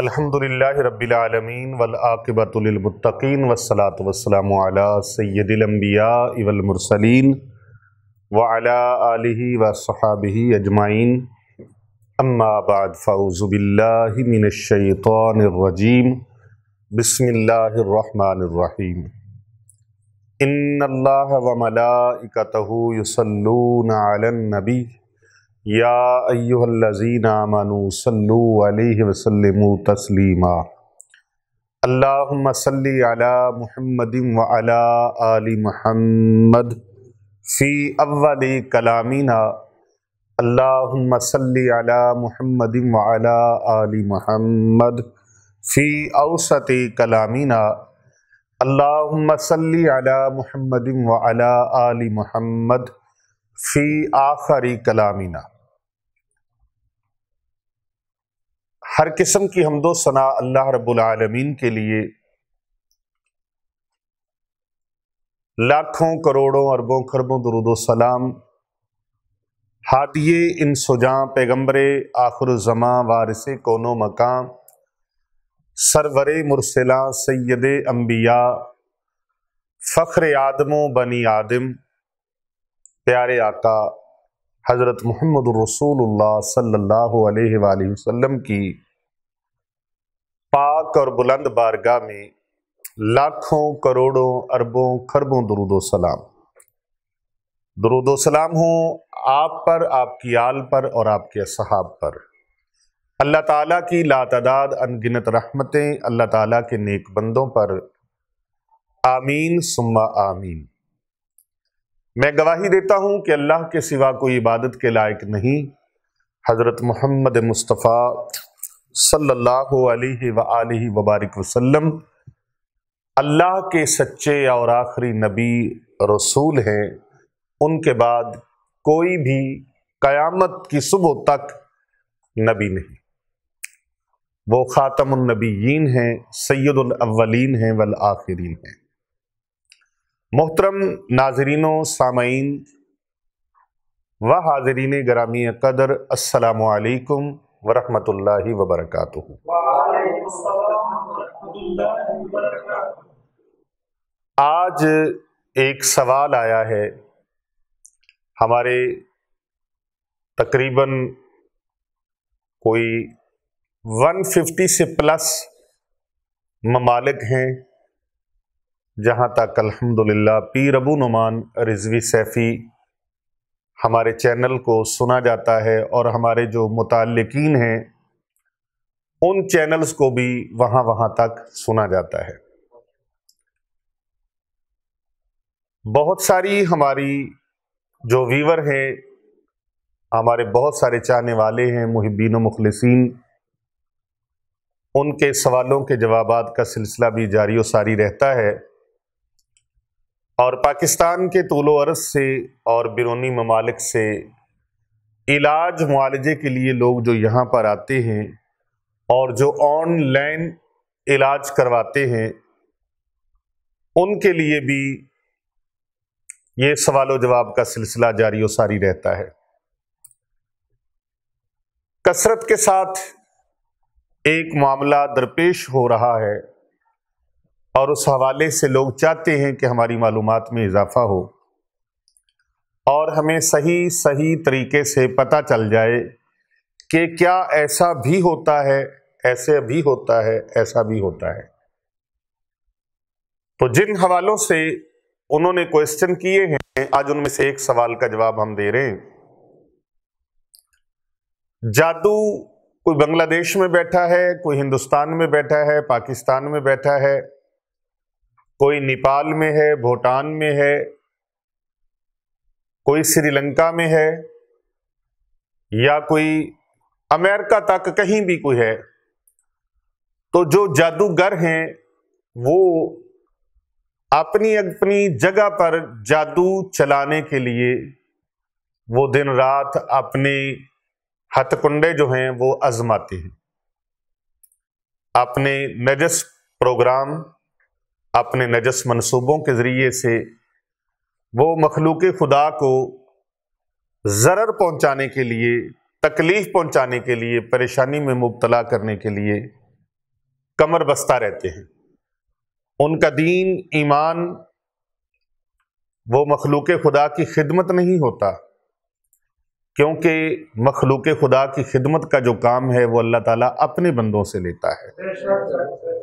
अल्हम्दुलिल्लाह रब्बिल आलमीन वल आकिबतु लिल मुत्तकीन वस्सलात वस्सलामु अला सय्यदिल अंबिया वल मुरसलीन व अला आलिही व सहाबीही अजमाइन अम्मा बाद फौजु बिल्लाहि मिनश शैतानिर रजीम बिस्मिल्लाहिर रहमानिर रहीम इन्नल्लाहा व मलाइकातुहु यसल्लून अलन नबी या अयुहल्लजीना मनु सल्लु अलैहि वसल्लम तस्लीमा अल्लाहुम्म सल्ली अला मुहम्मदिन व अला फ़ी अव्वल कलामिना अल्लाहुम्म सल्ली अला मुहम्मदिन व अला फ़ी औसत कलामिना अला मुहम्मदिन व महमद फ़ी आखरी कलामीना हर किस्म की हमदो सना अल्लाह रबालमीन के लिए लाखों करोड़ों अरबों खरबों दरुदो सलाम हादिये इन सुजा पैगम्बरे आखिर जमां वारिस कोनो मकाम सरवरे मुरसला सैद अम्बिया फ़ख्र आदमो बनी आदम प्यारे आका हज़रत मोहम्मद रसूल सल्लाम की पाक और बुलंद बारगाह में लाखों करोड़ों अरबों खरबों दरुदो सलाम दरुदो सलाम हो आप पर आपकी आल पर और आपके सहाब पर अल्लाह ताला की लातदाद अनगिनत रहमतें अल्लाह ताला के नेक बंदों पर आमीन सुम्मा आमीन मैं गवाही देता हूं कि अल्लाह के सिवा कोई इबादत के लायक नहीं हज़रत मोहम्मद मुस्तफ़ा सल्लल्लाहु अलैहि वबारक वसल्लम अल्लाह के सच्चे और आखिरी नबी रसूल हैं उनके बाद कोई भी क़यामत की सुबह तक नबी नहीं वो ख़ातमनबीन हैं सैदुलवलिन हैं वल आखिरीन हैं मोहतरम नाजरीनो सामीन व हाजरीन ग्रामी कदर असलकम वरहमल वबरक आज एक सवाल आया है हमारे तकरीबन कोई 150 से प्लस ममालिक हैं जहाँ तक अल्हम्दुलिल्लाह पीर अबू नुमान रिजवी सैफ़ी हमारे चैनल को सुना जाता है और हमारे जो मुतलकिन हैं उन चैनल्स को भी वहाँ वहाँ तक सुना जाता है बहुत सारी हमारी जो वीवर हैं हमारे बहुत सारे चाहने वाले हैं मुहिबीन मुखलसिन उनके सवालों के जवाब का सिलसिला भी जारी व सारी रहता है और पाकिस्तान के तोलो अरस से और बिरूनी ममालिक से इलाज मुआलजे के लिए लोग जो यहाँ पर आते हैं और जो ऑनलाइन इलाज करवाते हैं उनके लिए भी ये सवाल जवाब का सिलसिला जारी वारी सारी रहता है कसरत के साथ एक मामला दरपेश हो रहा है और उस हवाले से लोग चाहते हैं कि हमारी मालूम में इजाफा हो और हमें सही सही तरीके से पता चल जाए कि क्या ऐसा भी होता है ऐसे भी होता है ऐसा भी होता है तो जिन हवालों से उन्होंने क्वेश्चन किए हैं आज उनमें से एक सवाल का जवाब हम दे रहे हैं जादू कोई बांग्लादेश में बैठा है कोई हिंदुस्तान में बैठा है पाकिस्तान में बैठा है कोई नेपाल में है भूटान में है कोई श्रीलंका में है या कोई अमेरिका तक कहीं भी कोई है तो जो जादूगर हैं वो अपनी अपनी जगह पर जादू चलाने के लिए वो दिन रात अपने हथकुंडे जो हैं वो आजमाते हैं अपने नजस प्रोग्राम अपने नजस मनसूबों के ज़रिए से वो मखलूक खुदा को ज़र पहुँचाने के लिए तकलीफ़ पहुँचाने के लिए परेशानी में मुबतला करने के लिए कमर बस्ता रहते हैं उनका दीन ईमान वो मखलूक खुदा की खिदमत नहीं होता क्योंकि मखलूक खुदा की खिदमत का जो काम है वो अल्लाह ताला अपने बंदों से लेता है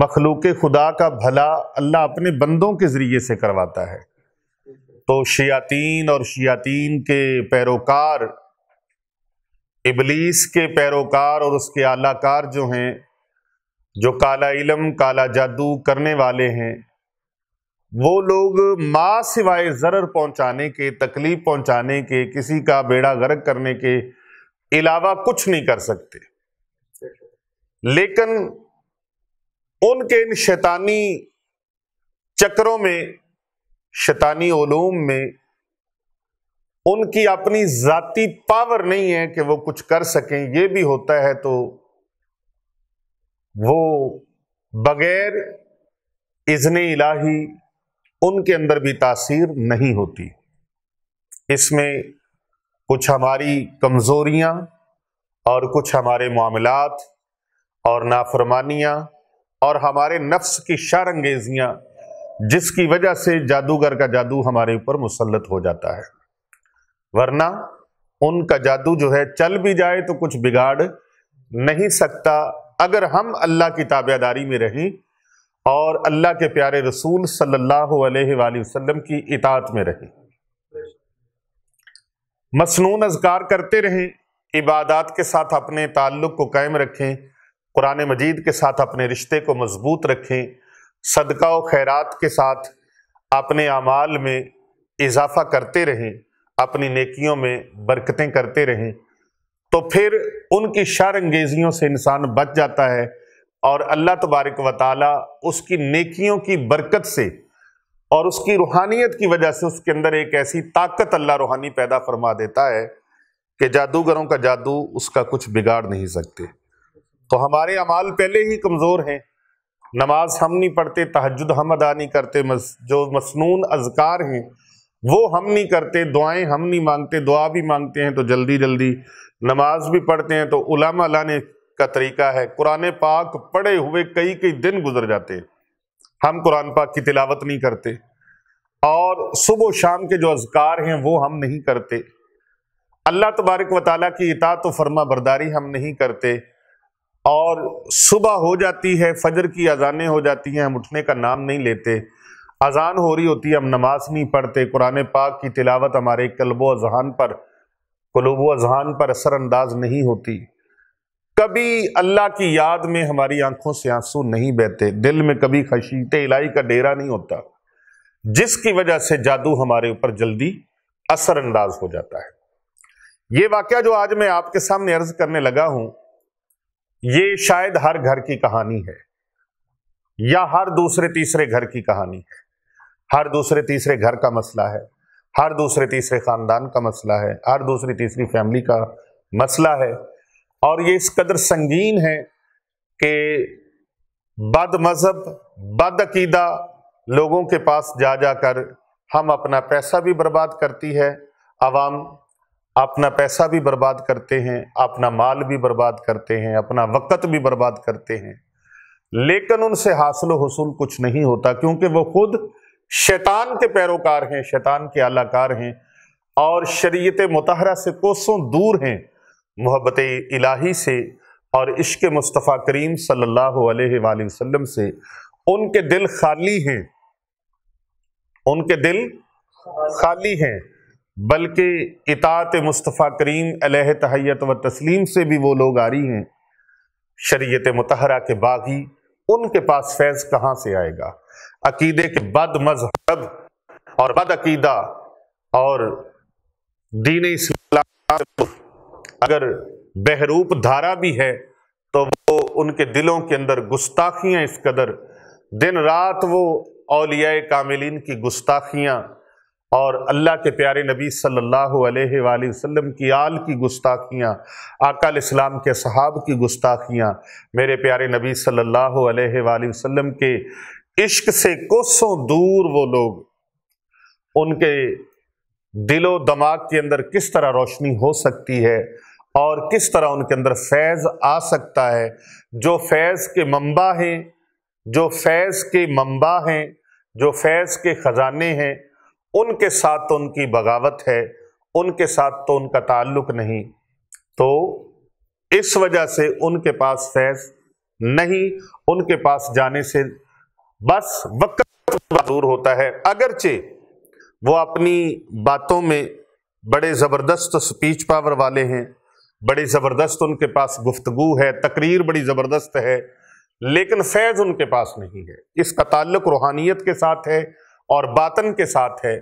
मखलूक खुदा का भला अल्लाह अपने बंदों के ज़रिए से करवाता है तो शयातीन और शयातीन के पैरोकार इबलीस के पैरोकार और उसके आलाकार जो हैं जो काला इलम काला जादू करने वाले हैं वो लोग माँ सिवाय ज़र पहुँचाने के तकलीफ़ पहुँचाने के किसी का बेड़ा गर्क करने के अलावा कुछ नहीं कर सकते लेकिन उनके इन शैतानी चक्रों में शैतानी ओलूम में उनकी अपनी जाती पावर नहीं है कि वो कुछ कर सकें ये भी होता है तो वो बगैर इजन इलाही उनके अंदर भी तासीर नहीं होती इसमें कुछ हमारी कमज़ोरियाँ और कुछ हमारे मामलात और नाफरमानियाँ और हमारे नफ्स की शारंगेजियाँ जिसकी वजह से जादूगर का जादू हमारे ऊपर मुसलत हो जाता है वरना उनका जादू जो है चल भी जाए तो कुछ बिगाड़ नहीं सकता अगर हम अल्लाह की ताबेदारी में रहें और अल्लाह के प्यारे रसूल सल्लल्लाहु अलैहि वसल्लम की इतात में रहें मसनून अजगार करते रहें इबादत के साथ अपने ताल्लुक़ को कायम रखें कुरान मजीद के साथ अपने रिश्ते को मजबूत रखें सदका व खैरात के साथ अपने अमाल में इजाफा करते रहें अपनी नेकियों में बरकतें करते रहें तो फिर उनकी शर अंगेजियों से इंसान बच जाता है और अल्लाह तबारक व ताली उसकी नेकियों की बरकत से और उसकी रूहानियत की वजह से उसके अंदर एक ऐसी ताकत अल्लाह रूहानी पैदा फरमा देता है कि जादूगरों का जादू उसका कुछ बिगाड़ नहीं सकते तो हमारे अमाल पहले ही कमज़ोर हैं नमाज हम नहीं पढ़ते तहजद हम अदा नहीं करते मस, जो मसनून अजकार हैं वो हम नहीं करते दुआएं हम नहीं मांगते दुआ भी मांगते हैं तो जल्दी जल्दी नमाज भी पढ़ते हैं तो उलामा लाने का तरीका है कुरान पाक पढ़े हुए कई कई दिन गुजर जाते हैं हम कुरान पाक की तिलावत नहीं करते और सुबह शाम के जो अजकार हैं वो हम नहीं करते अल्लाह तबारक ताली की इतात फर्मा बरदारी हम नहीं करते और सुबह हो जाती है फजर की अजानें हो जाती हैं हम उठने का नाम नहीं लेते अजान हो रही होती है हम नमाज नहीं पढ़ते कुरान पाक की तिलावत हमारे कलबो अजहान पर कलब अजहान पर असरअंदाज नहीं होती कभी अल्लाह की याद में हमारी आंखों से आंसू नहीं बहते दिल में कभी खशीत इलाई का डेरा नहीं होता जिसकी वजह से जादू हमारे ऊपर जल्दी असरअंदाज हो जाता है ये वाक्य जो आज मैं आपके सामने अर्ज करने लगा हूं ये शायद हर घर की कहानी है या हर दूसरे तीसरे घर की कहानी है हर दूसरे तीसरे घर का मसला है हर दूसरे तीसरे खानदान का मसला है हर दूसरी तीसरी फैमिली का मसला है और ये इस कदर संगीन है कि बद मज़हब बद अकीदा लोगों के पास जा जाकर हम अपना पैसा भी बर्बाद करती है आवाम अपना पैसा भी बर्बाद करते हैं अपना माल भी बर्बाद करते हैं अपना वक़्त भी बर्बाद करते हैं लेकिन उनसे हासिल हसूल कुछ नहीं होता क्योंकि वो खुद शैतान के पैरोकार हैं शैतान के आलाकार हैं और शरीत मतहरा से कोसों दूर हैं मोहब्बत इलाही से और इश्क मुस्तफ़ा करीम सल्ला वसम से उनके दिल खाली हैं उनके दिल खाली हैं बल्कि इतात मुस्तफ़ा करीम अलह तहैत व तस्लीम से भी वो लोग आ रही हैं शरीत मतहरा के बागी उनके पास फैज़ कहाँ से आएगा अकीदे के बद मजहब और बद अकीदा और दीन इस्लाम अगर बहरूप धारा भी है तो वो उनके दिलों के अंदर गुस्ताखियाँ इस कदर दिन रात वो अलिया कामिलीन की गुस्ताखियाँ और अल्लाह के प्यारे नबी सल्लल्लाहु अलैहि वसल्लम की आल की गुस्ताखियाँ आकाल इस्लाम के सहाब की गुस्ताखियाँ मेरे प्यारे नबी सल्लल्लाहु अलैहि वसल्लम के इश्क से कोसों दूर वो लोग उनके दिलो दमाग के अंदर किस तरह रोशनी हो सकती है और किस तरह उनके अंदर फैज़ आ सकता है जो फैज़ के मंबा हैं जो फैज़ के मंबा हैं जो फैज़ के ख़जाने हैं उनके साथ तो उनकी बगावत है उनके साथ तो उनका ताल्लुक नहीं तो इस वजह से उनके पास फैज नहीं उनके पास जाने से बस वक्त दूर होता है अगरचे वो अपनी बातों में बड़े ज़बरदस्त स्पीच पावर वाले हैं बड़ी ज़बरदस्त उनके पास गुफ्तगु है तकरीर बड़ी ज़बरदस्त है लेकिन फैज़ उनके पास नहीं है इसका ताल्लुक रूहानियत के साथ है और बातन के साथ है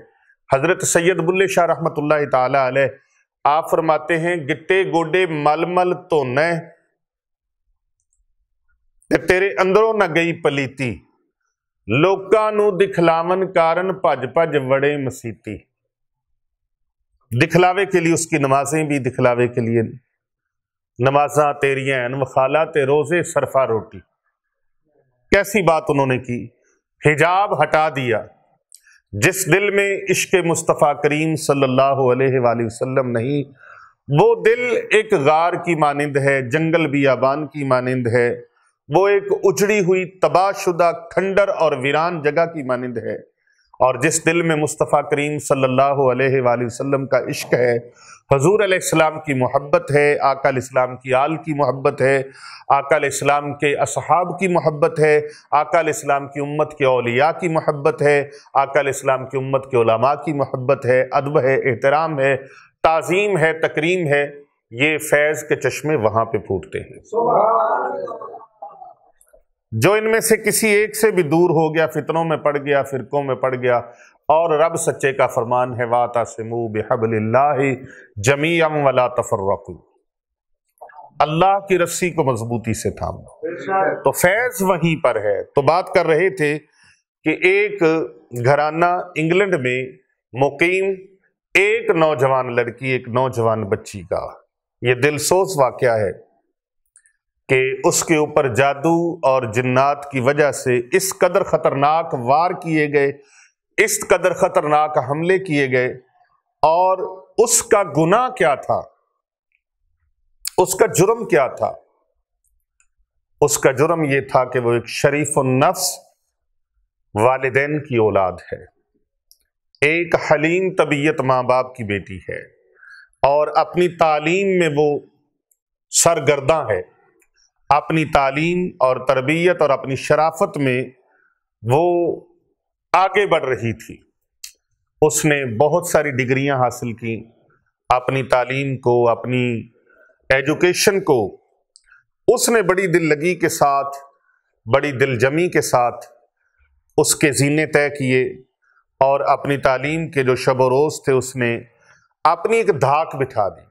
हज़रत सैयद बुल्ले शाह रहमत आ फरमाते हैं गिट्टे गोडे मलमल तो न तेरे अंदरों न गई पलीती लोगों दिखलावन कारण भज भज वड़े मसीती दिखलावे के लिए उसकी नमाजें भी दिखलावे के लिए नमाजा तेरिया हैं वखाला ते रोजे सरफा रोटी कैसी बात उन्होंने की हिजाब हटा दिया जिस दिल में इश्क मुस्तफ़ा करीम सल्लल्लाहु अलैहि वसल्लम नहीं वो दिल एक गार की मानंद है जंगल बियाबान की मानंद है वो एक उजड़ी हुई तबाहशुदा खंडर और वीरान जगह की मानंद है और जिस दिल में मुस्तफ़ा करीम सल्लल्लाहु अलैहि वसल्लम का इश्क है हजूर अलैहिस्सलाम की मोहब्बत है आका इस्लाम की आल की मोहब्बत है आका इस्लाम के असहाब की मोहब्बत है आका इस्लाम की उम्मत के अलिया की मोहब्बत है आका इस्लाम की उम्मत के उलमा की मोहब्बत है अदब है एहतराम है तज़ीम है तकरीम है ये फैज़ के चश्मे वहाँ पे फूटते हैं जो इनमें से किसी एक से भी दूर हो गया फितनों में पड़ गया फिरकों में पड़ गया और रब सच्चे का फरमान है वाता समू बेहबल्ला अम वला तफर्रकू अल्लाह की रस्सी को मजबूती से थाम लो तो फैज वहीं पर है तो बात कर रहे थे कि एक घराना इंग्लैंड में मुकीम एक नौजवान लड़की एक नौजवान बच्ची का ये दिलसोस वाक्य है कि उसके ऊपर जादू और जिन्नात की वजह से इस कदर ख़तरनाक वार किए गए इस कदर ख़तरनाक हमले किए गए और उसका गुनाह क्या था उसका जुर्म क्या था उसका जुर्म यह था कि वो एक शरीफ नफ्स वालदेन की औलाद है एक हलीम तबीयत माँ बाप की बेटी है और अपनी तालीम में वो सरगर्दा है अपनी तालीम और तरबियत और अपनी शराफत में वो आगे बढ़ रही थी उसने बहुत सारी डिग्रियां हासिल की अपनी तालीम को अपनी एजुकेशन को उसने बड़ी दिल लगी के साथ बड़ी दिलजमी के साथ उसके जीने तय किए और अपनी तालीम के जो शब रोज़ थे उसने अपनी एक धाक बिठा दी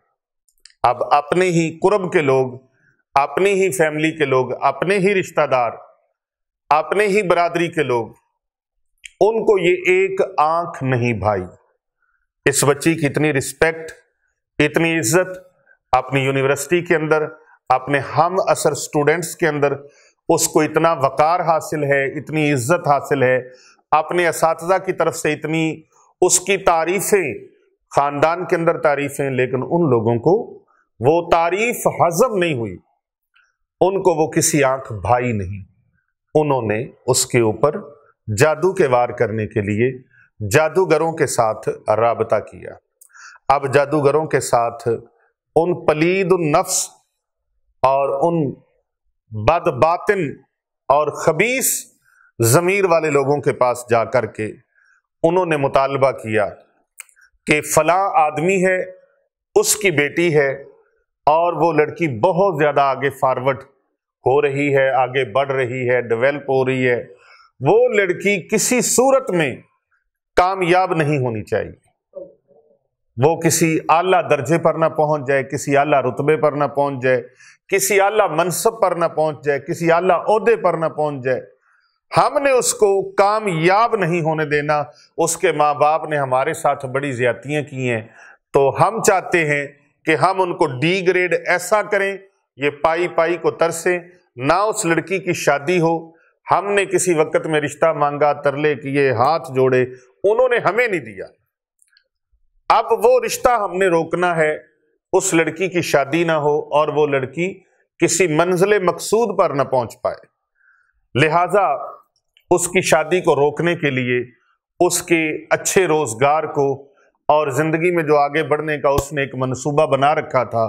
अब अपने ही कुरब के लोग अपनी ही फैमिली के लोग अपने ही रिश्तेदार अपने ही बरादरी के लोग उनको ये एक आंख नहीं भाई इस बच्ची की इतनी रिस्पेक्ट इतनी इज्जत अपनी यूनिवर्सिटी के अंदर अपने हम असर स्टूडेंट्स के अंदर उसको इतना वकार हासिल है इतनी इज्जत हासिल है अपने इस की तरफ से इतनी उसकी तारीफें खानदान के अंदर तारीफें लेकिन उन लोगों को वो तारीफ हजम नहीं हुई उनको वो किसी आंख भाई नहीं उन्होंने उसके ऊपर जादू के वार करने के लिए जादूगरों के साथ रबता किया अब जादूगरों के साथ उन पलीद उन नफ्स और उन बदबातिन और खबीस ज़मीर वाले लोगों के पास जा कर के उन्होंने मुतालबा किया कि फला आदमी है उसकी बेटी है और वो लड़की बहुत ज़्यादा आगे फॉरवर्ड हो रही है आगे बढ़ रही है डेवलप हो रही है वो लड़की किसी सूरत में कामयाब नहीं होनी चाहिए वो किसी आला दर्जे पर ना पहुंच जाए किसी आला रुतबे पर ना पहुंच जाए किसी आला मनसब पर ना पहुंच जाए किसी आला अहदे पर ना पहुंच जाए हमने उसको कामयाब नहीं होने देना उसके माँ बाप ने हमारे साथ बड़ी ज्यादतियाँ की हैं तो हम चाहते हैं कि हम उनको डी ग्रेड ऐसा करें ये पाई पाई को तरसे ना उस लड़की की शादी हो हमने किसी वक्त में रिश्ता मांगा तरले किए हाथ जोड़े उन्होंने हमें नहीं दिया अब वो रिश्ता हमने रोकना है उस लड़की की शादी ना हो और वो लड़की किसी मंजिल मकसूद पर ना पहुंच पाए लिहाजा उसकी शादी को रोकने के लिए उसके अच्छे रोजगार को और जिंदगी में जो आगे बढ़ने का उसने एक मनसूबा बना रखा था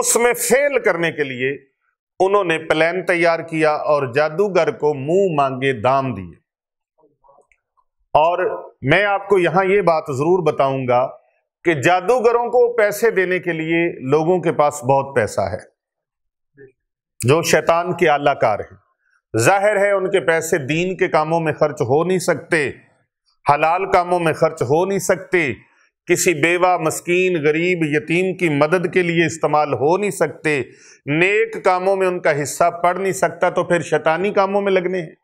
उसमें फेल करने के लिए उन्होंने प्लान तैयार किया और जादूगर को मुंह मांगे दाम दिए और मैं आपको यहां यह बात जरूर बताऊंगा कि जादूगरों को पैसे देने के लिए लोगों के पास बहुत पैसा है जो शैतान के आलाकार हैं जाहिर है उनके पैसे दीन के कामों में खर्च हो नहीं सकते हलाल कामों में खर्च हो नहीं सकते किसी बेवा मस्कीन गरीब यतीम की मदद के लिए इस्तेमाल हो नहीं सकते नेक कामों में उनका हिस्सा पड़ नहीं सकता तो फिर शैतानी कामों में लगने हैं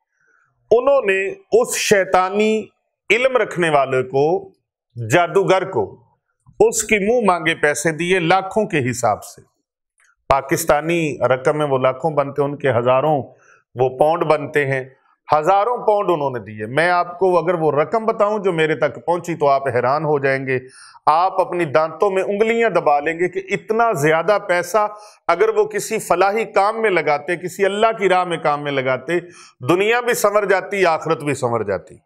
उन्होंने उस शैतानी इल्म रखने वाले को जादूगर को उसकी मुंह मांगे पैसे दिए लाखों के हिसाब से पाकिस्तानी रकम में वो लाखों बनते उनके हजारों वो पौंड बनते हैं हजारों पाउंड उन्होंने दिए मैं आपको अगर वो रकम बताऊं जो मेरे तक पहुंची तो आप हैरान हो जाएंगे आप अपनी दांतों में उंगलियां दबा लेंगे कि इतना ज्यादा पैसा अगर वो किसी फलाही काम में लगाते किसी अल्लाह की राह में काम में लगाते दुनिया भी संवर जाती आखरत भी संवर जाती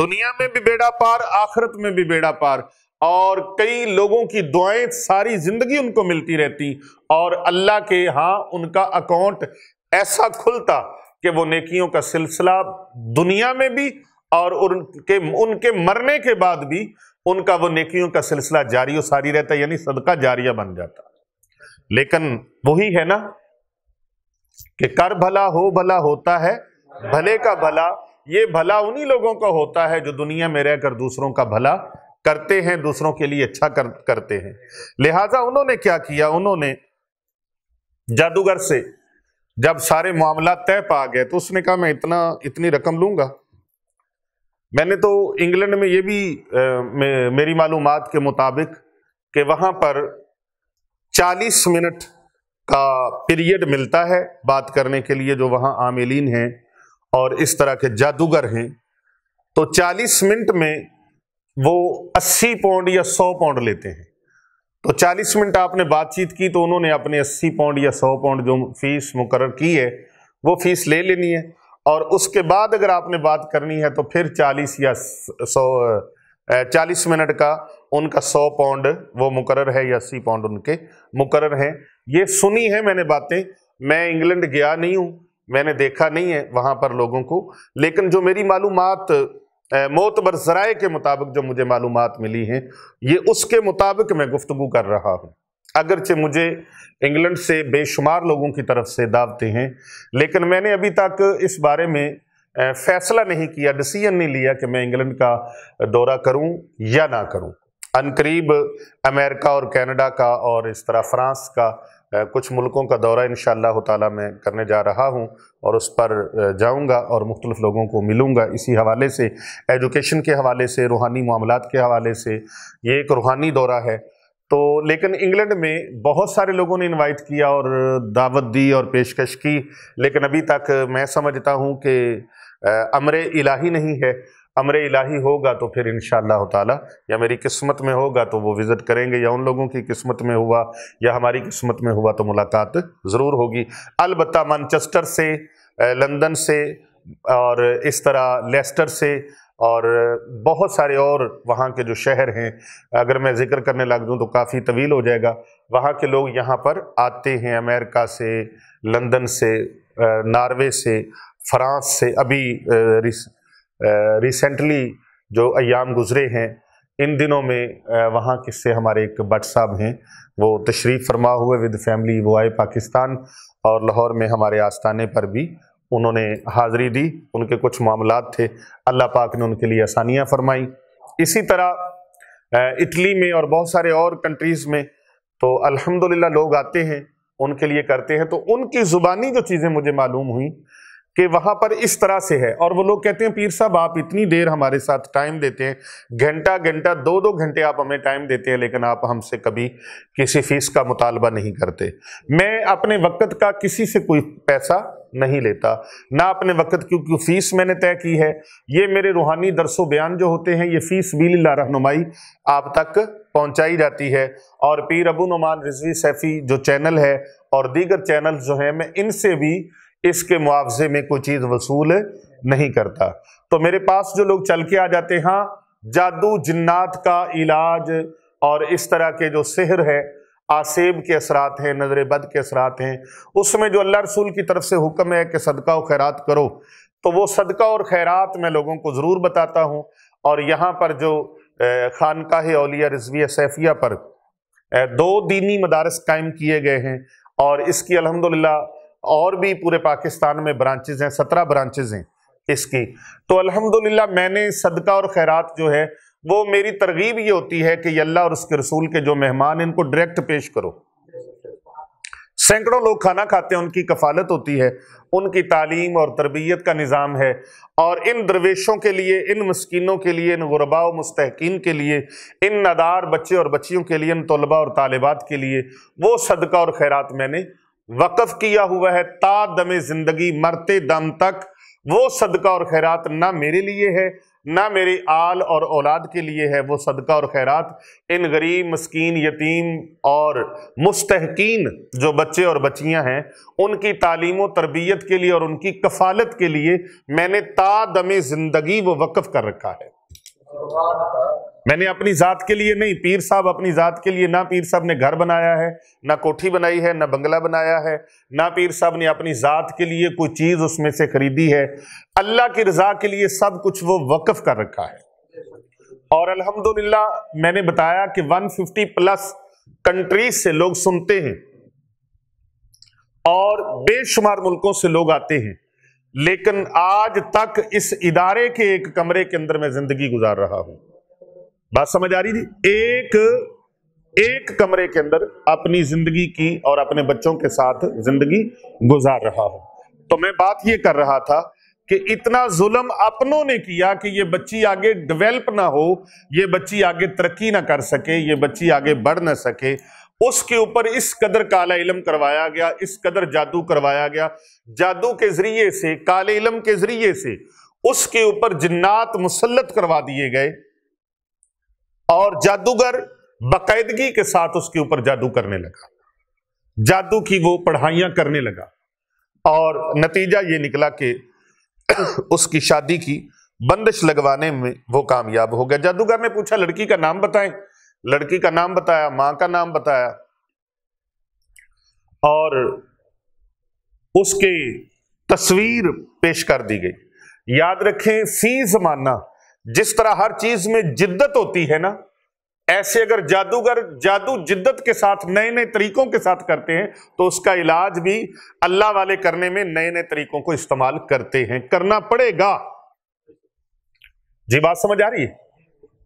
दुनिया में भी बेड़ा पार आखरत में भी बेड़ा पार और कई लोगों की दुआएं सारी जिंदगी उनको मिलती रहती और अल्लाह के हाँ उनका अकाउंट ऐसा खुलता कि वो नेकियों का सिलसिला दुनिया में भी और उनके उनके मरने के बाद भी उनका वो नेकियों का सिलसिला जारी और सारी रहता है यानी सदका जारिया बन जाता लेकिन वही है ना कि कर भला हो भला होता है भले का भला ये भला उन्हीं लोगों का होता है जो दुनिया में रहकर दूसरों का भला करते हैं दूसरों के लिए अच्छा कर, करते हैं लिहाजा उन्होंने क्या किया उन्होंने जादूगर से जब सारे मामला तय पा गए तो उसने कहा मैं इतना इतनी रकम लूंगा मैंने तो इंग्लैंड में ये भी ए, मेरी मालूम के मुताबिक कि वहां पर 40 मिनट का पीरियड मिलता है बात करने के लिए जो वहां आमिलीन हैं और इस तरह के जादूगर हैं तो 40 मिनट में वो 80 पौंड या 100 पौंड लेते हैं तो 40 मिनट आपने बातचीत की तो उन्होंने अपने 80 पाउंड या 100 पाउंड जो फीस मुकर की है वो फीस ले लेनी है और उसके बाद अगर आपने बात करनी है तो फिर 40 या 100 40 मिनट का उनका 100 पाउंड वो मुकर है या 80 पाउंड उनके मुकर हैं ये सुनी है मैंने बातें मैं इंग्लैंड गया नहीं हूँ मैंने देखा नहीं है वहाँ पर लोगों को लेकिन जो मेरी मालूम मोतबर जराए के मुताबिक जो मुझे मालूम मिली हैं ये उसके मुताबिक मैं गुफ्तु कर रहा हूँ अगरचे मुझे इंग्लैंड से बेशुमार लोगों की तरफ से दावते हैं लेकिन मैंने अभी तक इस बारे में फैसला नहीं किया डिसीजन नहीं लिया कि मैं इंग्लैंड का दौरा करूं या ना करूं अनकरीब अमेरिका और कनाडा का और इस तरह फ्रांस का कुछ मुल्कों का दौरा इन शाह मैं करने जा रहा हूं और उस पर जाऊंगा और मुख्तलिफ लोगों को मिलूंगा इसी हवाले से एजुकेशन के हवाले से रूहानी मामला के हवाले से ये एक रूहानी दौरा है तो लेकिन इंग्लैंड में बहुत सारे लोगों ने इनवाइट किया और दावत दी और पेशकश की लेकिन अभी तक मैं समझता हूँ कि अमर इलाही नहीं है अमर इलाही होगा तो फिर इन ताला या मेरी किस्मत में होगा तो वो विज़िट करेंगे या उन लोगों की किस्मत में हुआ या हमारी किस्मत में हुआ तो मुलाकात ज़रूर होगी अलबत् मानचस्टर से लंदन से और इस तरह लेस्टर से और बहुत सारे और वहाँ के जो शहर हैं अगर मैं ज़िक्र करने लग दूँ तो काफ़ी तवील हो जाएगा वहाँ के लोग यहाँ पर आते हैं अमेरिका से लंदन से नॉर्वे से फ्रांस से अभी रिसेंटली जो अयाम गुजरे हैं इन दिनों में वहाँ किससे हमारे एक बट साहब हैं वो तशरीफ़ फरमा हुए विद फैमिली वो आए पाकिस्तान और लाहौर में हमारे आस्थाने पर भी उन्होंने हाज़री दी उनके कुछ मामला थे अल्लाह पाक ने उनके लिए आसानियाँ फरमाईं इसी तरह इटली में और बहुत सारे और कंट्रीज़ में तो अलहमदिल्ला लोग आते हैं उनके लिए करते हैं तो उनकी ज़ुबानी जो चीज़ें मुझे मालूम हुई कि वहां पर इस तरह से है और वो लोग कहते हैं पीर साहब आप इतनी देर हमारे साथ टाइम देते हैं घंटा घंटा दो दो घंटे आप हमें टाइम देते हैं लेकिन आप हमसे कभी किसी फीस का मुतालबा नहीं करते मैं अपने वक्त का किसी से कोई पैसा नहीं लेता ना अपने वक्त क्योंकि फीस मैंने तय की है ये मेरे रूहानी दरसो बयान जो होते हैं ये फीस वीली ला रहनुमाई आप तक पहुंचाई जाती है और पीर अबू नुमान रिजवी सैफ़ी जो चैनल है और दीगर चैनल जो हैं मैं इनसे भी इसके मुआवजे में कोई चीज वसूल नहीं करता तो मेरे पास जो लोग चल के आ जाते हैं जादू जिन्नात का इलाज और इस तरह के जो सिहर है आसेब के असरात हैं नजर बद के असरात हैं उसमें जो अल्लाह रसूल की तरफ से हुक्म है कि सदका और खैरात करो तो वो सदका और खैरात मैं लोगों को ज़रूर बताता हूँ और यहाँ पर जो खानका अलिया रिजविया सैफिया पर दो दीनी मदारस कायम किए गए हैं और इसकी अलहमदिल्ला और भी पूरे पाकिस्तान में ब्रांचेज हैं सत्रह ब्रांचेज हैं इसकी तो अल्हम्दुलिल्लाह मैंने सदका और खैरात जो है वो मेरी तरगीब ये होती है कि अल्लाह और उसके रसूल के जो मेहमान इनको डायरेक्ट पेश करो सैकड़ों लोग खाना खाते हैं उनकी कफालत होती है उनकी तालीम और तरबियत का निज़ाम है और इन दरवेशों के लिए इन मस्किनों के लिए इन गुरबा और मुस्तकिन के लिए इन नदार बच्चे और बच्चियों के लिए इन तलबा और तालबात के लिए वो सदका और खैरात मैंने वक्फ किया हुआ है ता दमे जिंदगी मरते दम तक वो सदका और खैरात ना मेरे लिए है ना मेरे आल और औलाद के लिए है वो सदका और खैरात इन गरीब मस्किन यतीम और मुस्तहकीन जो बच्चे और बच्चियां हैं उनकी तालीम व तरबियत के लिए और उनकी कफालत के लिए मैंने ता दमे ज़िंदगी वो वक्फ कर रखा है मैंने अपनी जात के लिए नहीं पीर साहब अपनी जात के लिए ना पीर साहब ने घर बनाया है ना कोठी बनाई है ना बंगला बनाया है ना पीर साहब ने अपनी जात के लिए कोई चीज उसमें से खरीदी है अल्लाह की रजा के लिए सब कुछ वो वक्फ कर रखा है और अल्हम्दुलिल्लाह मैंने बताया कि 150 प्लस कंट्रीज से लोग सुनते हैं और बेशुमार मुल्कों से लोग आते हैं लेकिन आज तक इस इदारे के एक कमरे के अंदर मैं जिंदगी गुजार रहा हूं बात समझ आ रही थी एक एक कमरे के अंदर अपनी जिंदगी की और अपने बच्चों के साथ जिंदगी गुजार रहा हूं तो मैं बात यह कर रहा था कि इतना जुल्म अपनों ने किया कि ये बच्ची आगे डेवलप ना हो ये बच्ची आगे तरक्की ना कर सके ये बच्ची आगे बढ़ ना सके उसके ऊपर इस कदर काला इलम करवाया गया इस कदर जादू करवाया गया जादू के जरिए से काले इलम के जरिए से उसके ऊपर जिन्नात मुसलत करवा दिए गए और जादूगर बाकायदगी के साथ उसके ऊपर जादू करने लगा जादू की वो पढ़ाइयां करने लगा और नतीजा ये निकला कि उसकी शादी की बंदिश लगवाने में वो कामयाब हो गया जादूगर ने पूछा लड़की का नाम बताएं लड़की का नाम बताया मां का नाम बताया और उसकी तस्वीर पेश कर दी गई याद रखें फी जमाना जिस तरह हर चीज में जिद्दत होती है ना ऐसे अगर जादूगर जादू जिद्दत के साथ नए नए तरीकों के साथ करते हैं तो उसका इलाज भी अल्लाह वाले करने में नए नए तरीकों को इस्तेमाल करते हैं करना पड़ेगा जी बात समझ आ रही है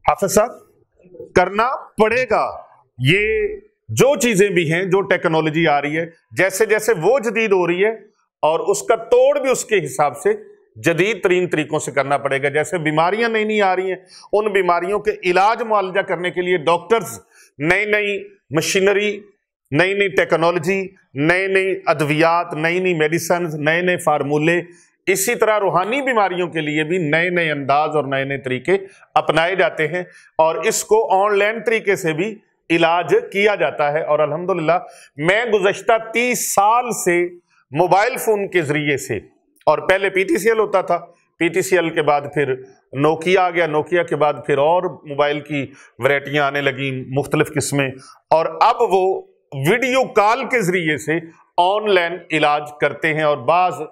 हाफिज साहब करना पड़ेगा ये जो चीजें भी हैं जो टेक्नोलॉजी आ रही है जैसे जैसे वो जदीद हो रही है और उसका तोड़ भी उसके हिसाब से जदीद तरीन तरीकों से करना पड़ेगा जैसे बीमारियां नई नई आ रही हैं उन बीमारियों के इलाज मुआवजा करने के लिए डॉक्टर्स नई नई मशीनरी नई नई टेक्नोलॉजी नए नई अद्वियात नई नई मेडिसन नए नए फार्मूले इसी तरह रूहानी बीमारियों के लिए भी नए नए अंदाज और नए नए तरीके अपनाए जाते हैं और इसको ऑनलाइन तरीके से भी इलाज किया जाता है और अल्हम्दुलिल्लाह मैं गुजशत तीस साल से मोबाइल फ़ोन के ज़रिए से और पहले पीटीसीएल होता था पीटीसीएल के बाद फिर नोकिया आ गया नोकिया के बाद फिर और मोबाइल की वरायटियाँ आने लगी मुख्तलिफ़ किस्में और अब वो वीडियो कॉल के ज़रिए से ऑनलाइन इलाज करते हैं और बाज़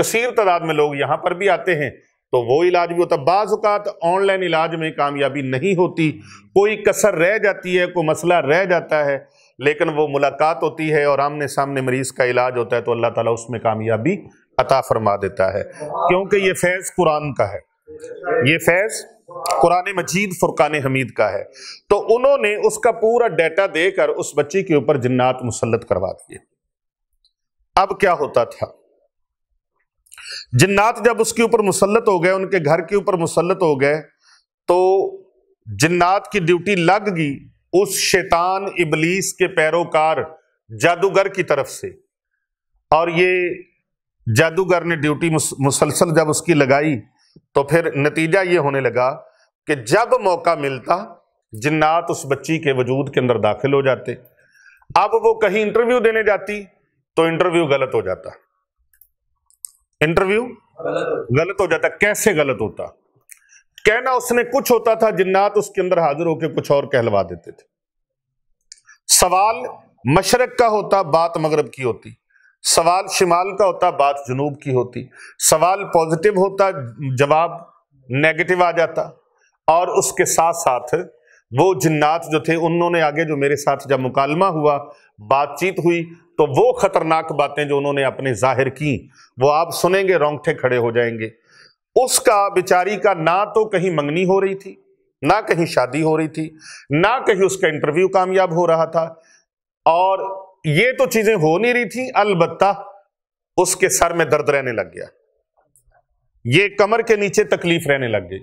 कसीर तादाद में लोग यहाँ पर भी आते हैं तो वो इलाज भी होता बाज़ात ऑनलाइन इलाज में कामयाबी नहीं होती कोई कसर रह जाती है कोई मसला रह जाता है लेकिन वो मुलाकात होती है और आमने सामने मरीज़ का इलाज होता है तो अल्लाह ताला उसमें कामयाबी अता फरमा देता है क्योंकि ये फैज़ कुरान का है ये फैज़ कुरान मजीद फुरकान हमीद का है तो उन्होंने उसका पूरा डाटा देकर उस बच्ची के ऊपर जिन्नात मुसलत करवा दिए अब क्या होता था जिन्नात जब उसके ऊपर मुसलत हो गए उनके घर के ऊपर मुसलत हो गए तो जिन्नात की ड्यूटी लग गई उस शैतान इबलीस के पैरोकार जादूगर की तरफ से और ये जादूगर ने ड्यूटी मुसलसल जब उसकी लगाई तो फिर नतीजा ये होने लगा कि जब मौका मिलता जिन्नात उस बच्ची के वजूद के अंदर दाखिल हो जाते अब वो कहीं इंटरव्यू देने जाती तो इंटरव्यू गलत हो जाता इंटरव्यू गलत हो जाता कैसे गलत होता कहना उसने कुछ होता था जिन्नात उसके अंदर हाजिर होकर कुछ और कहलवा देते थे सवाल मशरक का होता बात मगरब की होती सवाल शिमाल का होता बात जुनूब की होती सवाल पॉजिटिव होता जवाब नेगेटिव आ जाता और उसके साथ साथ वो जिन्नात जो थे उन्होंने आगे जो मेरे साथ जब मुकालमा हुआ बातचीत हुई तो वो खतरनाक बातें जो उन्होंने अपने जाहिर की वो आप सुनेंगे रोंगठे खड़े हो जाएंगे उसका बेचारी का ना तो कहीं मंगनी हो रही थी ना कहीं शादी हो रही थी ना कहीं उसका इंटरव्यू कामयाब हो रहा था और ये तो चीजें हो नहीं रही थी अलबत् उसके सर में दर्द रहने लग गया ये कमर के नीचे तकलीफ रहने लग गई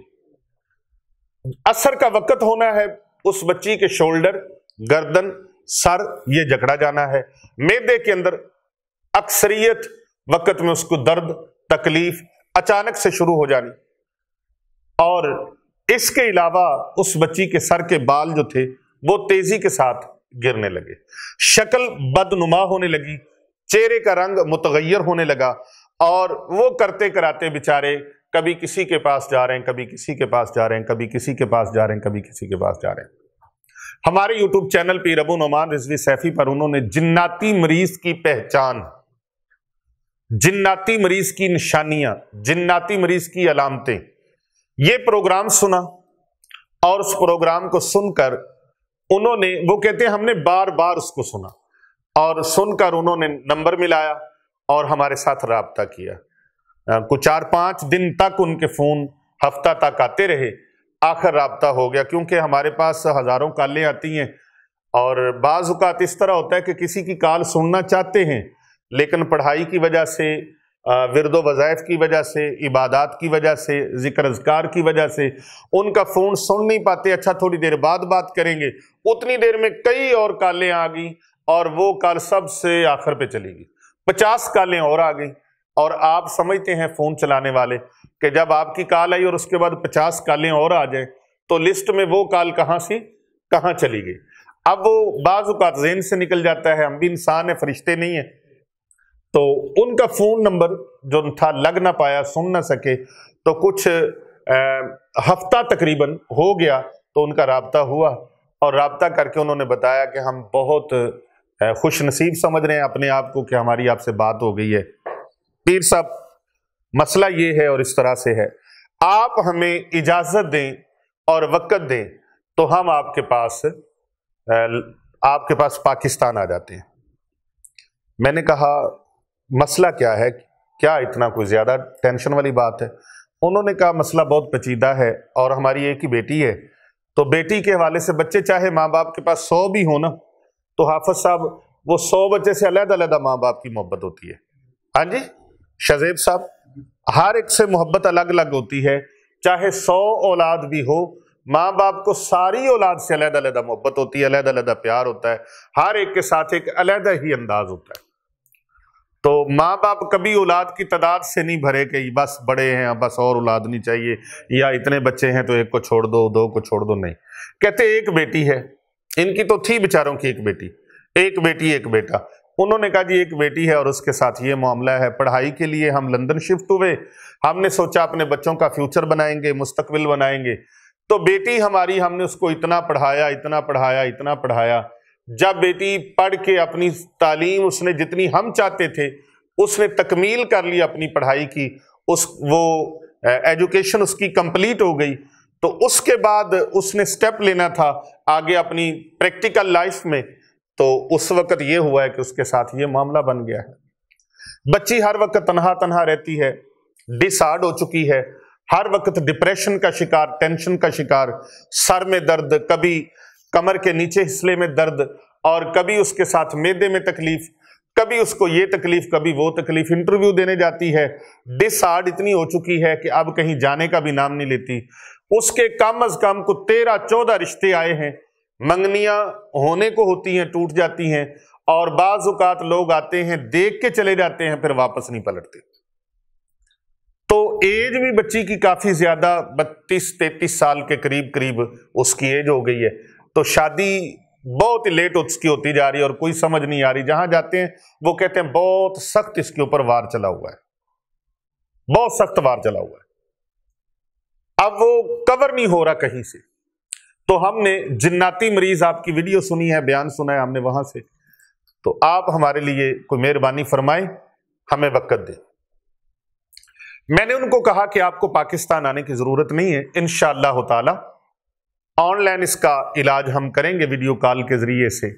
असर का वक्त होना है उस बच्ची के शोल्डर गर्दन सर ये जकड़ा जाना है मेदे के अंदर अक्सरियत वक्त में उसको दर्द तकलीफ अचानक से शुरू हो जानी और इसके अलावा उस बच्ची के सर के बाल जो थे वो तेजी के साथ गिरने लगे शक्ल बदनुमा होने लगी चेहरे का रंग मुतगैर होने लगा और वो करते कराते बेचारे कभी किसी के पास जा रहे हैं कभी किसी के पास जा रहे हैं कभी किसी के पास जा रहे हैं कभी किसी के पास जा रहे हैं हमारे यूट्यूब चैनल पर रबू नुमान रिजवी सैफी पर उन्होंने जिन्नाती मरीज की पहचान जिन्नाती मरीज की निशानियां जिन्नाती मरीज की अलामतें ये प्रोग्राम सुना और उस प्रोग्राम को सुनकर उन्होंने वो कहते हैं हमने बार बार उसको सुना और सुनकर उन्होंने नंबर मिलाया और हमारे साथ रबता किया को चार पांच दिन तक उनके फोन हफ्ता तक आते रहे आखिर रबता हो गया क्योंकि हमारे पास हजारों कालें आती हैं और बाज़ात इस तरह होता है कि किसी की काल सुनना चाहते हैं लेकिन पढ़ाई की वजह से विरद वज़ायफ की वजह से इबादत की वजह से ज़िक्र अजकार की वजह से उनका फ़ोन सुन नहीं पाते अच्छा थोड़ी देर बाद बात करेंगे उतनी देर में कई और कालें आ गई और वो काल सबसे आखिर पे चली गई पचास कालें और आ गई और आप समझते हैं फोन चलाने वाले कि जब आपकी कॉल आई और उसके बाद पचास कॉलें और आ जाएं तो लिस्ट में वो कॉल कहाँ सी कहाँ चली गई अब वो बाजूकात जेन से निकल जाता है हम भी इंसान है फरिश्ते नहीं है तो उनका फ़ोन नंबर जो था लग ना पाया सुन ना सके तो कुछ आ, हफ्ता तकरीबन हो गया तो उनका रबता हुआ और रबता करके उन्होंने बताया कि हम बहुत खुश नसीब समझ रहे हैं अपने आप को कि हमारी आपसे बात हो गई है पीर साहब मसला ये है और इस तरह से है आप हमें इजाजत दें और वक़्त दें तो हम आपके पास आपके पास पाकिस्तान आ जाते हैं मैंने कहा मसला क्या है क्या इतना कोई ज़्यादा टेंशन वाली बात है उन्होंने कहा मसला बहुत पेचीदा है और हमारी एक ही बेटी है तो बेटी के हवाले से बच्चे चाहे माँ बाप के पास सौ भी हो ना तो हाफज साहब वो सौ बच्चे से अलग अलग माँ बाप की मोहब्बत होती है हाँ जी शजेब साहब हर एक से मोहब्बत अलग अलग होती है चाहे सौ औलाद भी हो माँ बाप को सारी औलाद से अलहदा अलहदा मोहब्बत होती है अलहदा अलहदा प्यार होता है हर एक के साथ एक अलहदा ही अंदाज होता है तो माँ बाप कभी औलाद की तादाद से नहीं भरे के बस बड़े हैं बस और औलाद नहीं चाहिए या इतने बच्चे हैं तो एक को छोड़ दो दो को छोड़ दो नहीं कहते एक बेटी है इनकी तो थी बेचारों की एक बेटी एक बेटी एक बेटा उन्होंने कहा जी एक बेटी है और उसके साथ ये मामला है पढ़ाई के लिए हम लंदन शिफ्ट हुए हमने सोचा अपने बच्चों का फ्यूचर बनाएंगे मुस्तकबिल बनाएंगे तो बेटी हमारी हमने उसको इतना पढ़ाया इतना पढ़ाया इतना पढ़ाया जब बेटी पढ़ के अपनी तालीम उसने जितनी हम चाहते थे उसने तकमील कर ली अपनी पढ़ाई की उस वो एजुकेशन उसकी कंप्लीट हो गई तो उसके बाद उसने स्टेप लेना था आगे अपनी प्रैक्टिकल लाइफ में तो उस वक्त ये हुआ है कि उसके साथ ये मामला बन गया है बच्ची हर वक्त तनहा तनहा रहती है डिसार्ड हो चुकी है हर वक्त डिप्रेशन का शिकार टेंशन का शिकार सर में दर्द कभी कमर के नीचे हिस्से में दर्द और कभी उसके साथ मेदे में तकलीफ कभी उसको ये तकलीफ कभी वो तकलीफ इंटरव्यू देने जाती है डिसार्ड इतनी हो चुकी है कि अब कहीं जाने का भी नाम नहीं लेती उसके कम अज कम को तेरह चौदह रिश्ते आए हैं मंगनियां होने को होती हैं टूट जाती हैं और बाज़ात लोग आते हैं देख के चले जाते हैं फिर वापस नहीं पलटते तो एज भी बच्ची की काफ़ी ज़्यादा 32-33 साल के करीब करीब उसकी एज हो गई है तो शादी बहुत ही लेट उसकी होती जा रही है और कोई समझ नहीं आ रही जहां जाते हैं वो कहते हैं बहुत सख्त इसके ऊपर वार चला हुआ है बहुत सख्त वार चला हुआ है अब वो कवर नहीं हो रहा कहीं से तो हमने जिन्नाती मरीज आपकी वीडियो सुनी है बयान सुना है हमने वहां से तो आप हमारे लिए कोई मेहरबानी फरमाए हमें वक्त दें मैंने उनको कहा कि आपको पाकिस्तान आने की जरूरत नहीं है इन शह ऑनलाइन इसका इलाज हम करेंगे वीडियो कॉल के जरिए से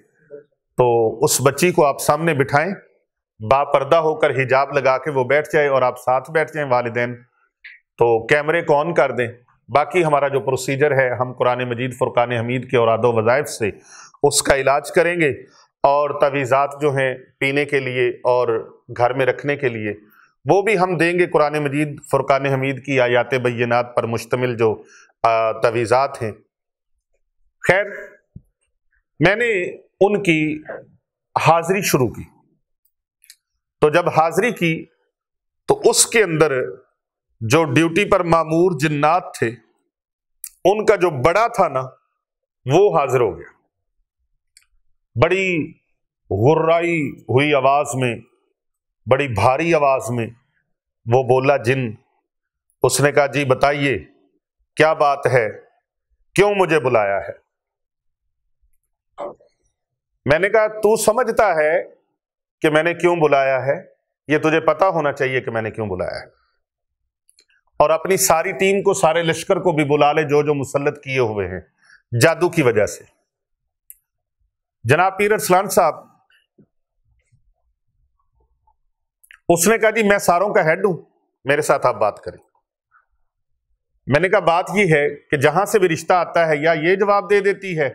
तो उस बच्ची को आप सामने बिठाएं बापर्दा होकर हिजाब लगा के वो बैठ जाए और आप साथ बैठ जाए वालदेन तो कैमरे को ऑन कर दें बाकी हमारा जो प्रोसीजर है हम कुरान मजीद फ़ुरकान हमीद के और आदो वज़ायफ से उसका इलाज करेंगे और तवीज़ात जो हैं पीने के लिए और घर में रखने के लिए वो भी हम देंगे कुरान मजीद फ़ुरकान हमीद की आयात बैनात पर मुश्तमिल जो तवीज़ात हैं खैर मैंने उनकी हाज़िरी शुरू की तो जब हाज़िरी की तो उसके अंदर जो ड्यूटी पर मामूर जिन्नात थे उनका जो बड़ा था ना वो हाजिर हो गया बड़ी गुर्राई हुई आवाज में बड़ी भारी आवाज में वो बोला जिन उसने कहा जी बताइए क्या बात है क्यों मुझे बुलाया है मैंने कहा तू समझता है कि मैंने क्यों बुलाया है ये तुझे पता होना चाहिए कि मैंने क्यों बुलाया है और अपनी सारी टीम को सारे लश्कर को भी बुला ले जो जो मुसलत किए हुए हैं जादू की वजह से जनाब पीर अरसलान साहब उसने कहा जी मैं सारों का हेड हूं मेरे साथ आप बात करें मैंने कहा बात यह है कि जहां से भी रिश्ता आता है या ये जवाब दे देती है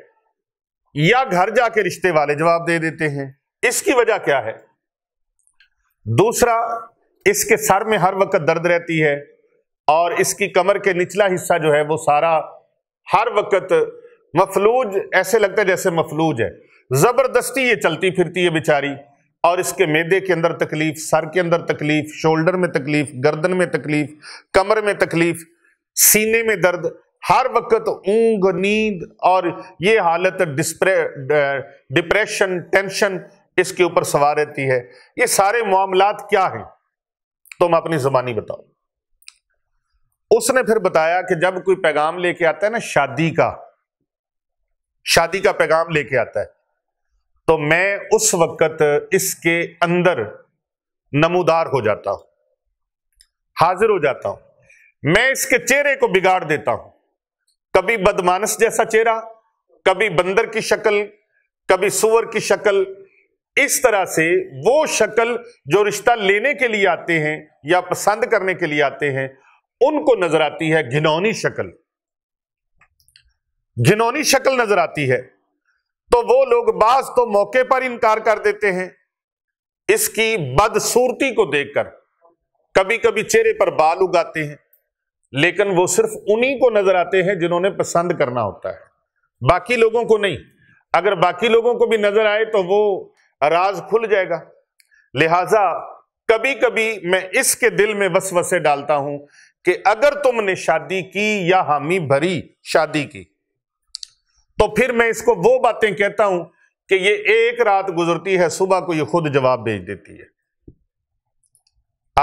या घर जाके रिश्ते वाले जवाब दे देते हैं इसकी वजह क्या है दूसरा इसके सर में हर वक्त दर्द रहती है और इसकी कमर के निचला हिस्सा जो है वो सारा हर वक्त मफलूज ऐसे लगता है जैसे मफलूज है ज़बरदस्ती ये चलती फिरती है बेचारी और इसके मैदे के अंदर तकलीफ सर के अंदर तकलीफ शोल्डर में तकलीफ गर्दन में तकलीफ कमर में तकलीफ सीने में दर्द हर वक्त ऊँग नींद और ये हालत डिस्प्रे डिप्रेशन टेंशन इसके ऊपर सवार रहती है ये सारे मामला क्या हैं तुम तो अपनी जबानी बताओ उसने फिर बताया कि जब कोई पैगाम लेके आता है ना शादी का शादी का पैगाम लेके आता है तो मैं उस वक्त इसके अंदर नमूदार हो जाता हूं हाजिर हो जाता हूं मैं इसके चेहरे को बिगाड़ देता हूं कभी बदमानस जैसा चेहरा कभी बंदर की शक्ल कभी सुअर की शक्ल इस तरह से वो शक्ल जो रिश्ता लेने के लिए आते हैं या पसंद करने के लिए आते हैं उनको नजर आती है घिनौनी शक्ल घिनौनी शक्ल नजर आती है तो वो लोग बाज तो मौके पर इनकार कर देते हैं इसकी बदसूरती को देखकर कभी कभी चेहरे पर बाल उगाते हैं लेकिन वो सिर्फ उन्हीं को नजर आते हैं जिन्होंने पसंद करना होता है बाकी लोगों को नहीं अगर बाकी लोगों को भी नजर आए तो वो राज खुल जाएगा लिहाजा कभी कभी मैं इसके दिल में वसवसे डालता हूं कि अगर तुमने शादी की या हामी भरी शादी की तो फिर मैं इसको वो बातें कहता हूं कि ये एक रात गुजरती है सुबह को ये खुद जवाब भेज देती है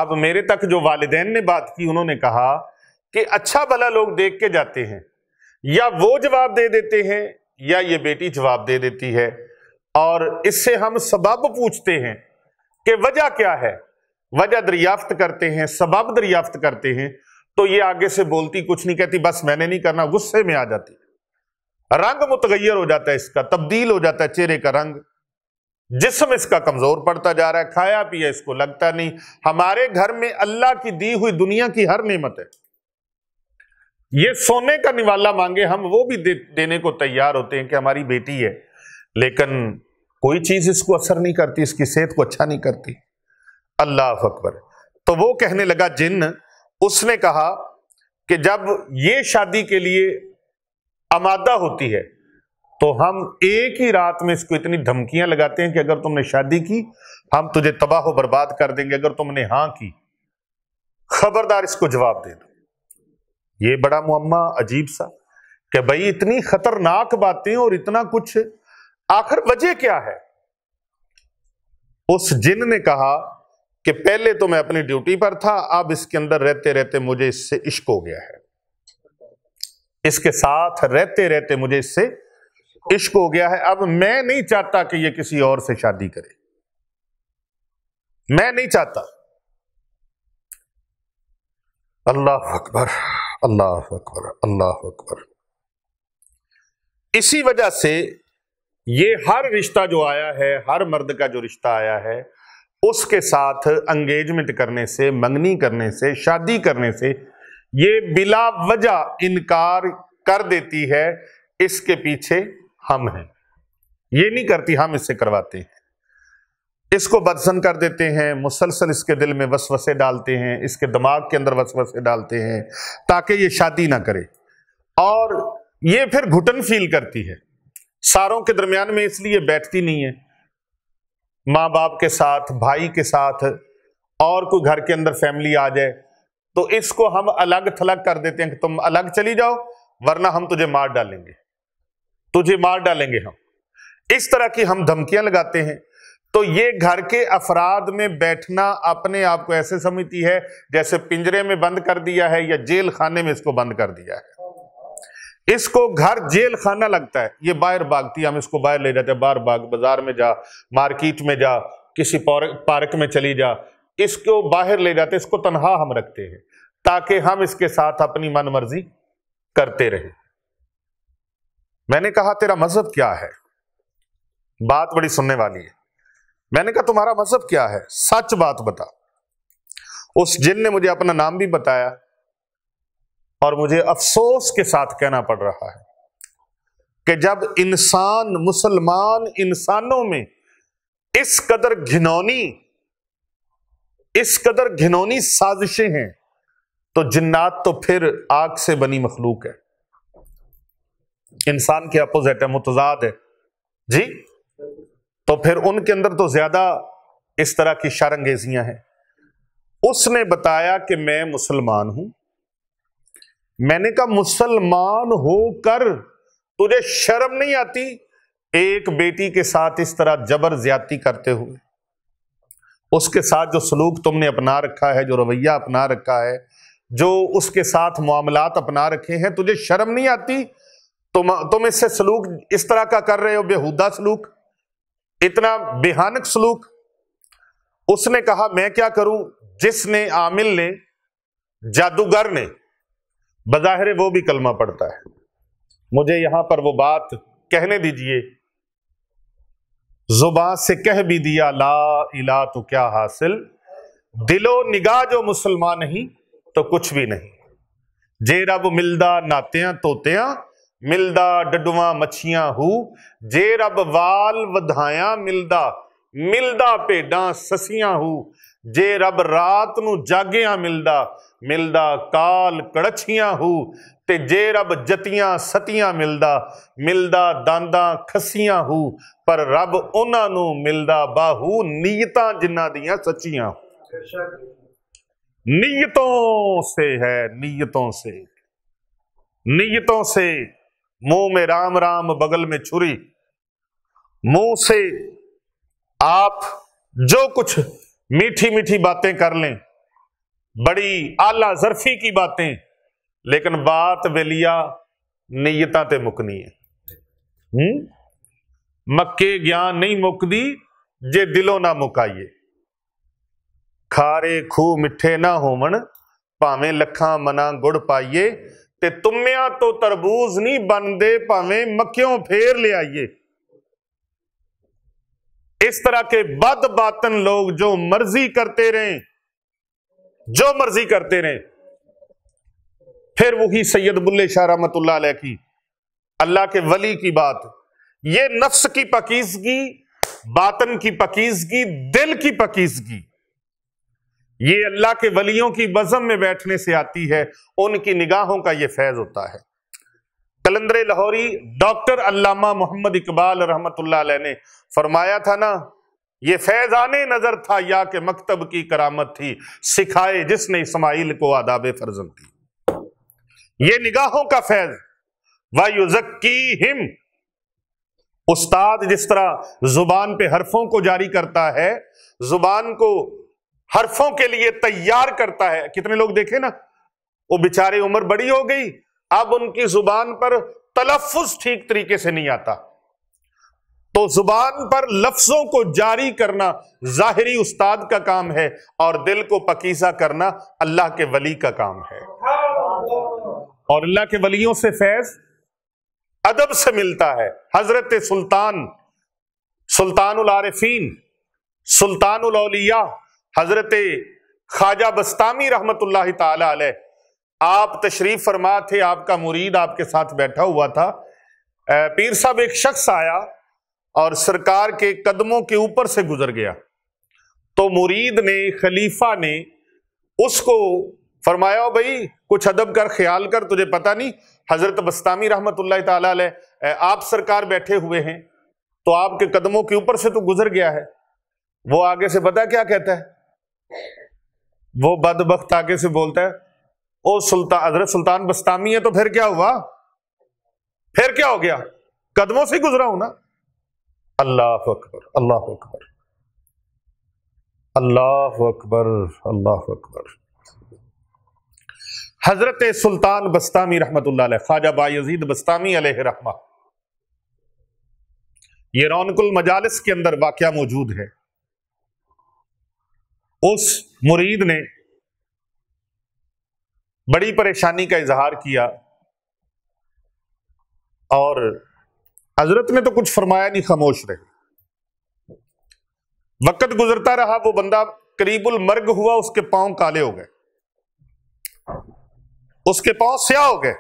अब मेरे तक जो वालदेन ने बात की उन्होंने कहा कि अच्छा भला लोग देख के जाते हैं या वो जवाब दे देते हैं या ये बेटी जवाब दे देती है और इससे हम सबब पूछते हैं कि वजह क्या है वजह दरियाफ्त करते हैं सबब दरियाफ्त करते हैं तो ये आगे से बोलती कुछ नहीं कहती बस मैंने नहीं करना गुस्से में आ जाती रंग मुतगैर हो जाता है इसका तब्दील हो जाता है चेहरे का रंग जिसम इसका कमजोर पड़ता जा रहा है खाया पिया इसको लगता नहीं हमारे घर में अल्लाह की दी हुई दुनिया की हर नियमत है ये सोने का निवाला मांगे हम वो भी दे, देने को तैयार होते हैं कि हमारी बेटी है लेकिन कोई चीज इसको असर नहीं करती इसकी सेहत को अच्छा नहीं करती अल्लाह अकबर तो वो कहने लगा जिन्न उसने कहा कि जब ये शादी के लिए आमादा होती है तो हम एक ही रात में इसको इतनी धमकियां लगाते हैं कि अगर तुमने शादी की हम तुझे तबाह बर्बाद कर देंगे अगर तुमने हां की खबरदार इसको जवाब दे दो ये बड़ा मम्मा अजीब सा कि भाई इतनी खतरनाक बातें और इतना कुछ आखिर वजह क्या है उस जिन ने कहा कि पहले तो मैं अपनी ड्यूटी पर था अब इसके अंदर रहते रहते मुझे इससे इश्क हो गया है इसके साथ रहते रहते मुझे इससे इश्क हो गया है अब मैं नहीं चाहता कि ये किसी और से शादी करे मैं नहीं चाहता अल्लाह अकबर अल्लाह अकबर अल्लाह अकबर इसी वजह से ये हर रिश्ता जो आया है हर मर्द का जो रिश्ता आया है उसके साथ अंगेजमेंट करने से मंगनी करने से शादी करने से ये बिला वजह इनकार कर देती है इसके पीछे हम हैं ये नहीं करती हम इससे करवाते हैं इसको बदसन कर देते हैं मुसलसल इसके दिल में वसवसे डालते हैं इसके दिमाग के अंदर वसवसे डालते हैं ताकि ये शादी ना करे और ये फिर घुटन फील करती है सारों के दरमियान में इसलिए बैठती नहीं है माँ बाप के साथ भाई के साथ और कोई घर के अंदर फैमिली आ जाए तो इसको हम अलग थलग कर देते हैं कि तुम अलग चली जाओ वरना हम तुझे मार डालेंगे तुझे मार डालेंगे हम इस तरह की हम धमकियां लगाते हैं तो ये घर के अफराद में बैठना अपने आप को ऐसे समझती है जैसे पिंजरे में बंद कर दिया है या जेल खाने में इसको बंद कर दिया है इसको घर जेल खाना लगता है ये बाहर भागती है हम इसको बाहर ले जाते हैं बाहर भाग बाजार में जा मार्केट में जा किसी पार्क में चली जा इसको बाहर ले जाते इसको तनहा हम रखते हैं ताकि हम इसके साथ अपनी मन मर्जी करते रहे मैंने कहा तेरा मजहब क्या है बात बड़ी सुनने वाली है मैंने कहा तुम्हारा मजहब क्या है सच बात बता उस जिन ने मुझे अपना नाम भी बताया और मुझे अफसोस के साथ कहना पड़ रहा है कि जब इंसान मुसलमान इंसानों में इस कदर घिनौनी इस कदर घिनौनी साजिशें हैं तो जिन्नात तो फिर आग से बनी मखलूक है इंसान के अपोजिट है मुतजाद है जी तो फिर उनके अंदर तो ज्यादा इस तरह की शारंगेजियां हैं उसने बताया कि मैं मुसलमान हूं मैंने कहा मुसलमान होकर तुझे शर्म नहीं आती एक बेटी के साथ इस तरह जबर ज्यादा करते हुए उसके साथ जो सलूक तुमने अपना रखा है जो रवैया अपना रखा है जो उसके साथ मामलात अपना रखे हैं तुझे शर्म नहीं आती तुम तुम इससे सलूक इस तरह का कर रहे हो बेहुदा सलूक इतना बेहानक सलूक उसने कहा मैं क्या करूं जिसने आमिल ने जादूगर ने बज़ाहिर वो भी कलमा पढ़ता है मुझे यहां पर वो बात कहने दीजिए जुबा से कह भी दिया ला इला तो क्या हासिल दिलो निगाह जो मुसलमान नहीं तो कुछ भी नहीं जे रब मिलदा नात्या तोत्या मिलदा डडुआ मछिया हु जे रब वाल वधाया मिलदा मिलदा भेडा ससिया हु जे रब रात ਨੂੰ मिलदा ਮਿਲਦਾ ਕਾਲ ਕੜਛੀਆਂ ਹੂ ਤੇ ਜੇ ਰੱਬ ਜਤੀਆਂ ਸਤੀਆਂ ਮਿਲਦਾ ਮਿਲਦਾ ਦਾੰਦਾਂ ਖਸੀਆਂ ਹੂ ਪਰ ਰੱਬ ਉਹਨਾਂ ਨੂੰ ਮਿਲਦਾ ਬਾਹੂ ਨੀਤਾਂ ਜਿਨ੍ਹਾਂ ਦੀਆਂ ਸੱਚੀਆਂ ਨੀਤੋਂ ਸੇ ਹੈ ਨੀਤੋਂ ਸੇ ਨੀਤੋਂ ਸੇ ਮੂੰਹ ਮੇ ਰਾਮ ਰਾਮ ਬਗਲ ਮੇ ਛੁਰੀ ਮੂੰਹ ਸੇ ਆਪ ਜੋ ਕੁਛ ਮੀਠੀ ਮੀਠੀ ਬਾਤਾਂ ਕਰ ਲੈ ਬੜੀ ਆਲਾ ਜ਼ਰਫੀ ਕੀ बातें ਲੇਕਿਨ ਬਾਤ वेलिया ਨੀਅਤਾਂ ਤੇ ਮੁਕਨੀ ਹੈ ਹੂੰ ਮੱਕੇ ਗਿਆਨ ਨਹੀਂ ਮੁਕਦੀ ਜੇ ਦਿਲੋਂ ਨਾ ਮੁਕਾਈਏ ਖਾਰੇ ਖੂ ਮਿੱਠੇ ਨਾ ਹੋਵਣ ਭਾਵੇਂ ਲੱਖਾਂ ਮਨਾ ਗੁੜ ਪਾਈਏ ਤੇ ਤੁੰਮਿਆਂ ਤੋਂ ਤਰਬੂਜ਼ ਨਹੀਂ ਬਣਦੇ ਭਾਵੇਂ ਮੱਕਿਓਂ ਫੇਰ ਲਿਆਈਏ ਇਸ ਤਰ੍ਹਾਂ ਕੇ ਬਦ ਬਾਤਨ ਲੋਗ ਜੋ ਮਰਜ਼ੀ ਕਰਤੇ ਰਹੇ जो मर्जी करते रहे फिर वही सैयद बुल्ले शाह रहमत की अल्लाह के वली की बात ये नफ्स की पकीजगी बातन की पकीजगी दिल की पकीजगी ये अल्लाह के वलियों की बजम में बैठने से आती है उनकी निगाहों का ये फैज होता है कलंदर लाहौरी डॉक्टर अल्लामा मोहम्मद इकबाल रहमत ने फरमाया था ना ये फैजान नजर था या के मकतब की करामत थी सिखाए जिसने इसमाइल को आदाब फर्जन थी ये निगाहों का फैज वायुजक्की हिम उस्ताद जिस तरह जुबान पे हरफों को जारी करता है जुबान को हरफों के लिए तैयार करता है कितने लोग देखे ना वो बेचारे उम्र बड़ी हो गई अब उनकी जुबान पर तलफ़ ठीक तरीके से नहीं आता तो जुबान पर लफ्जों को जारी करना जाहिरी उस्ताद का काम है और दिल को पकीसा करना अल्लाह के वली का काम है और अल्लाह के वलियों से फैज अदब से मिलता है हजरत सुल्तान सुल्तानुल आरिफीन औलिया हजरत ख्वाजा बस्तामी रहमत ताल आप तशरीफ फरमा थे आपका मुरीद आपके साथ बैठा हुआ था पीर साहब एक शख्स आया और सरकार के कदमों के ऊपर से गुजर गया तो मुरीद ने खलीफा ने उसको फरमाया भाई कुछ अदब कर ख्याल कर तुझे पता नहीं हजरत बस्तानी रहमत आप सरकार बैठे हुए हैं तो आपके कदमों के ऊपर से तो गुजर गया है वो आगे से बता क्या कहता है वो बदबخت आगे से बोलता है ओ सुल्तान हजरत सुल्तान बस्तानी है तो फिर क्या हुआ फिर क्या हो गया कदमों से गुजरा हूं ना अल्लाह अकबर अल्लाह अकबर अल्लाह अकबर अल्लाह अकबर हजरत सुल्तान बस्तामी रहमत ख्वाजा बाजीद बस्तामी रहमा ये रौनकुल मजालिस के अंदर वाक्य मौजूद है उस मुरीद ने बड़ी परेशानी का इजहार किया और हजरत ने तो कुछ फरमाया नहीं खामोश रहे वक्त गुजरता रहा वो बंदा करीबुल मर्ग हुआ उसके पांव काले हो गए उसके पांव स्या हो गए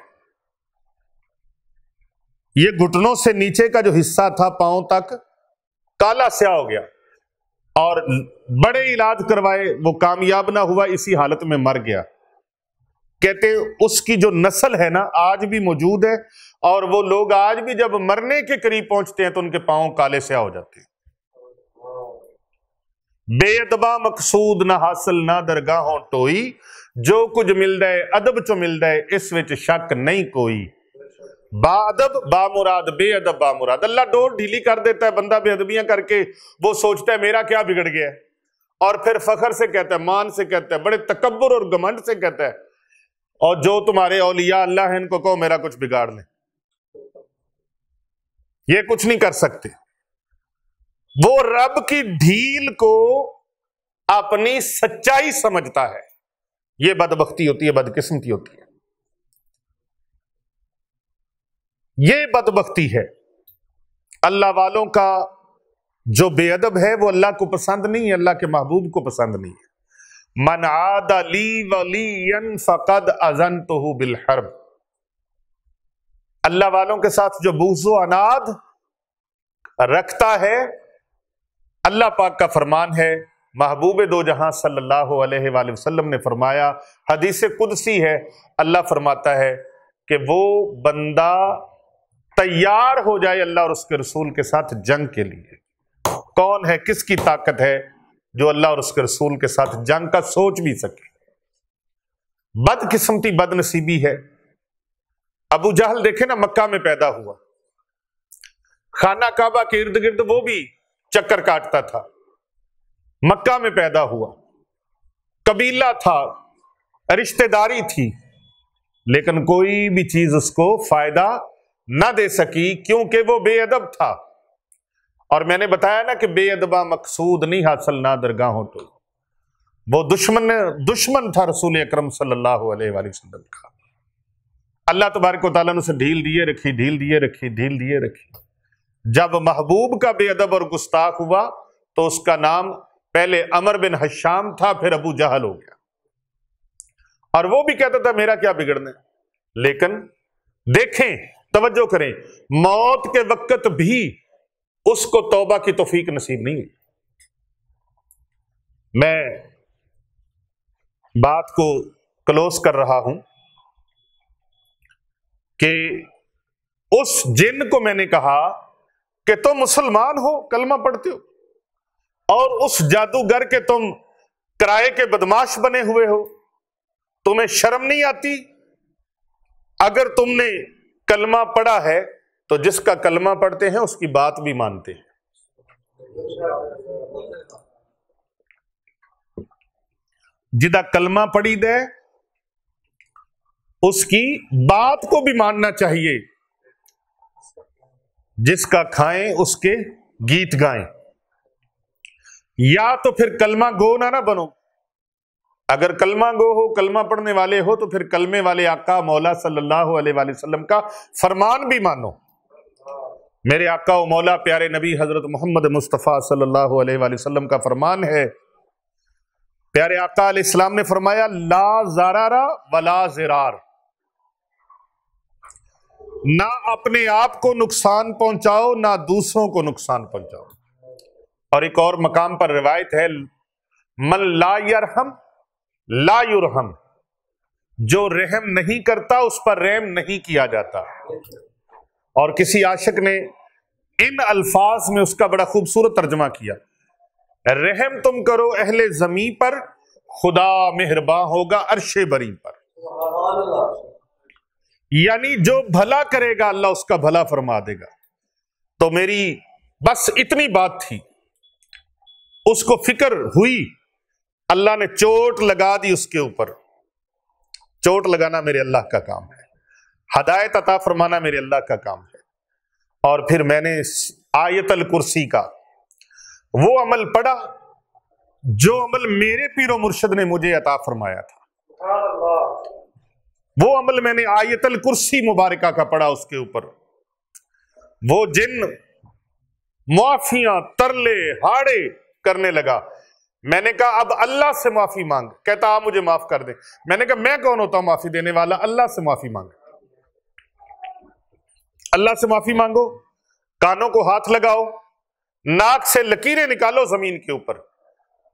ये घुटनों से नीचे का जो हिस्सा था पांव तक काला स्या हो गया और बड़े इलाज करवाए वो कामयाब ना हुआ इसी हालत में मर गया कहते उसकी जो नस्ल है ना आज भी मौजूद है और वो लोग आज भी जब मरने के करीब पहुंचते हैं तो उनके पाओ काले से हो जाते हैं बेअदबा मकसूद ना हासिल ना दरगाहों टोई जो कुछ मिलता है अदब चो मिलता है इस विच शक नहीं कोई बादब बामुराद बेअदब बामुराद अल्लाह डोर ढीली कर देता है बंदा बेअदबियां करके वो सोचता है मेरा क्या बिगड़ गया और फिर फखर से कहता है मान से कहता है बड़े तकबर और घमंड से कहता है और जो तुम्हारे औलिया अल्लाह है इनको कहो मेरा कुछ बिगाड़ ले ये कुछ नहीं कर सकते वो रब की ढील को अपनी सच्चाई समझता है ये बदबख्ती होती है बदकिस्मती होती है ये बदबख्ती है अल्लाह वालों का जो बेअदब है वो अल्लाह को पसंद नहीं है अल्लाह के महबूब को पसंद नहीं है मन आदली वली फ़कद अजन तो बिलहरब अल्लाह वालों के साथ जो बूजो अनाद रखता है अल्लाह पाक का फरमान है महबूब दो जहां सल्लल्लाहु अलैहि वसल्लम ने फरमाया हदीस कुदसी है अल्लाह फरमाता है कि वो बंदा तैयार हो जाए अल्लाह और उसके रसूल के साथ जंग के लिए कौन है किसकी ताकत है जो अल्लाह और उसके रसूल के साथ जंग का सोच भी सके बदकिस्मती बदनसीबी है अबू जहल देखे ना मक्का में पैदा हुआ खाना काबा के इर्द गिर्द वो भी चक्कर काटता था मक्का में पैदा हुआ कबीला था रिश्तेदारी थी लेकिन कोई भी चीज उसको फायदा ना दे सकी क्योंकि वो बेअदब था और मैंने बताया ना कि बेअदबा मकसूद नहीं हासिल ना दरगाहों तो वो दुश्मन दुश्मन था रसूल अक्रम सल्लल्लाहु अलैहि वसल्लम का अल्लाह तबारक ताली ने उसे ढील दिए रखी ढील दिए रखी ढील दिए रखी जब महबूब का बेअदब और गुस्ताख हुआ तो उसका नाम पहले अमर बिन हश्याम था फिर अबू जहल हो गया और वो भी कहता था मेरा क्या बिगड़ना लेकिन देखें तवज्जो करें मौत के वक्त भी उसको तौबा की तोफीक नसीब नहीं मैं बात को क्लोज कर रहा हूं कि उस जिन को मैंने कहा कि तुम मुसलमान हो कलमा पढ़ते हो और उस जादूगर के तुम किराए के बदमाश बने हुए हो तुम्हें शर्म नहीं आती अगर तुमने कलमा पढ़ा है तो जिसका कलमा पढ़ते हैं उसकी बात भी मानते हैं जिदा कलमा पढ़ी दे उसकी बात को भी मानना चाहिए जिसका खाएं उसके गीत गाएं या तो फिर कलमा गो ना ना बनो अगर कलमा गो हो कलमा पढ़ने वाले हो तो फिर कलमे वाले आका मौला सल्लल्लाहु अलैहि वसल्लम का फरमान भी मानो मेरे आका व मौला प्यारे नबी हजरत मोहम्मद मुस्तफ़ा सल्लल्लाहु अलैहि वसल्लम का फरमान है प्यारे आका इस्लाम ने फरमाया ला जरारा वला जरार ना अपने आप को नुकसान पहुंचाओ ना दूसरों को नुकसान पहुंचाओ और एक और मकाम पर रिवायत है मन ला यरहम ला जो रहम नहीं करता उस पर रहम नहीं किया जाता और किसी आशक ने इन अल्फाज में उसका बड़ा खूबसूरत तर्जमा किया रहम तुम करो अहले जमी पर खुदा मेहरबान होगा अरशे बरी पर यानी जो भला करेगा अल्लाह उसका भला फरमा देगा तो मेरी बस इतनी बात थी उसको फिक्र हुई अल्लाह ने चोट लगा दी उसके ऊपर चोट लगाना मेरे अल्लाह का काम है हदायत अता फरमाना मेरे अल्लाह का काम है और फिर मैंने आयतल कुर्सी का वो अमल पढ़ा जो अमल मेरे पीर मुर्शद ने मुझे अता फरमाया था वो अमल मैंने आयतल कुर्सी मुबारक का पढ़ा उसके ऊपर वो जिन मुआफिया तरले हाड़े करने लगा मैंने कहा अब अल्लाह से माफी मांग कहता आप मुझे माफ कर दे मैंने कहा मैं कौन होता हूं माफी देने वाला अल्लाह से माफी मांग अल्लाह से माफी मांगो कानों को हाथ लगाओ नाक से लकीरें निकालो जमीन के ऊपर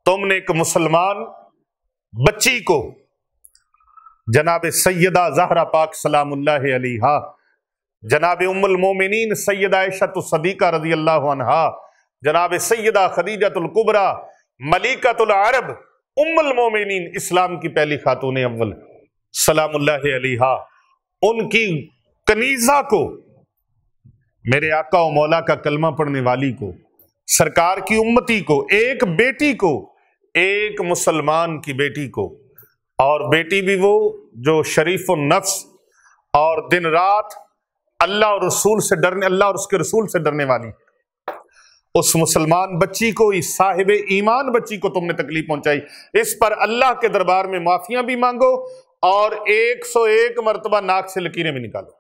तुमने एक मुसलमान बच्ची को जनाब सैदा जहरा पाक सलाम जनाब उम्मोमिन सैदा सदीक़ा रजी अल्लाह जनाब सैदा खदीजतुल्कुबरा उमल मोमिन इस्लाम की पहली खातून अव्वल सलाम उनकी कनीजा को मेरे आका और मौला का कलमा पढ़ने वाली को सरकार की उम्मती को एक बेटी को एक मुसलमान की बेटी को और बेटी भी वो जो शरीफ नफ्स और दिन रात अल्लाह और रसूल से डरने अल्लाह और उसके रसूल से डरने वाली उस मुसलमान बच्ची को इस साहिब ईमान बच्ची को तुमने तकलीफ पहुंचाई इस पर अल्लाह के दरबार में माफियां भी मांगो और 101 मरतबा नाक से लकीरें भी निकालो